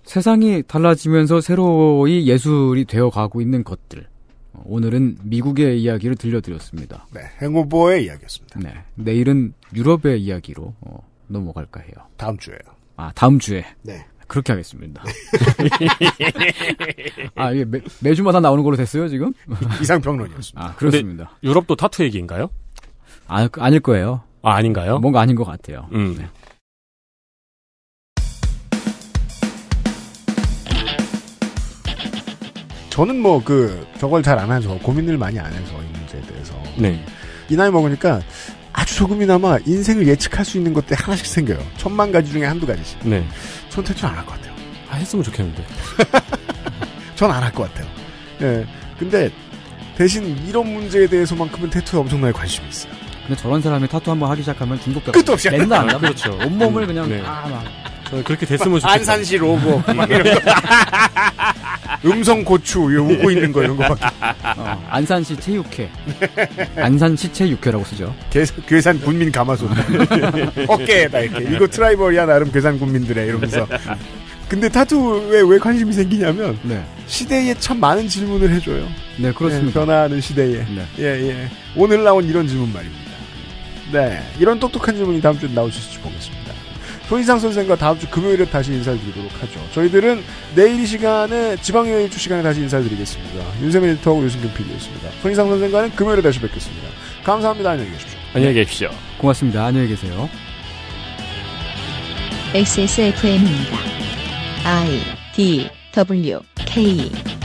세상이 달라지면서 새로이 예술이 되어가고 있는 것들 오늘은 미국의 이야기를 들려드렸습니다. 네, 행오보의 이야기였습니다. 네, 내일은 유럽의 이야기로 어, 넘어갈까 해요. 다음 주에요. 아, 다음 주에. 네. 그렇게 하겠습니다. 아, 이게 매, 주마다 나오는 걸로 됐어요, 지금? 이상평론이었습니다. 아, 그렇습니다. 유럽도 타투 얘기인가요? 아, 그, 아닐 거예요. 아, 아닌가요? 뭔가 아닌 것 같아요. 음. 네. 저는 뭐 그 저걸 잘 안 해서 고민을 많이 안 해서 이 문제에 대해서 네. 이 나이 먹으니까 아주 조금이나마 인생을 예측할 수 있는 것들 하나씩 생겨요. 천만 가지 중에 한두 가지씩. 네. 전 퇴출 안할 것 같아요. 아, 했으면 좋겠는데. 전 안 할 것 같아요. 예. 근데 대신 이런 문제에 대해서만큼은 태투에 엄청나게 관심이 있어요. 근데 저런 사람이 타투 한번 하기 시작하면 중독돼가 끝도 없이 맨날 안 나. 그렇죠. 온몸을 음, 그냥 네. 아 막. 어, 그렇게 됐으면 좋겠다. 안산시 로고. 음성 고추 웃고 있는 거 이런 거밖에. 어. 어, 안산시 체육회. 안산시 체육회라고 쓰죠. 괴산 군민 가마솥. 어깨에다 이렇게. 이거 트라이벌이야 나름 괴산 군민들의 이러면서. 근데 타투에 왜 관심이 생기냐면 네. 시대에 참 많은 질문을 해줘요. 네 그렇습니다. 예, 변화하는 시대에 예예 네. 예. 오늘 나온 이런 질문 말입니다. 네 이런 똑똑한 질문이 다음 주에 나오실지 보겠습니다. 손희상 선생과 다음 주 금요일에 다시 인사드리도록 하죠. 저희들은 내일 이 시간에 지방여행 일주 시간에 다시 인사드리겠습니다. 윤세민 에터하고 유승균 PD였습니다. 손희상 선생과는 금요일에 다시 뵙겠습니다. 감사합니다. 안녕히 계십시오. 안녕히 네. 계십시오. 고맙습니다. 안녕히 계세요. XSFM입니다. I D W K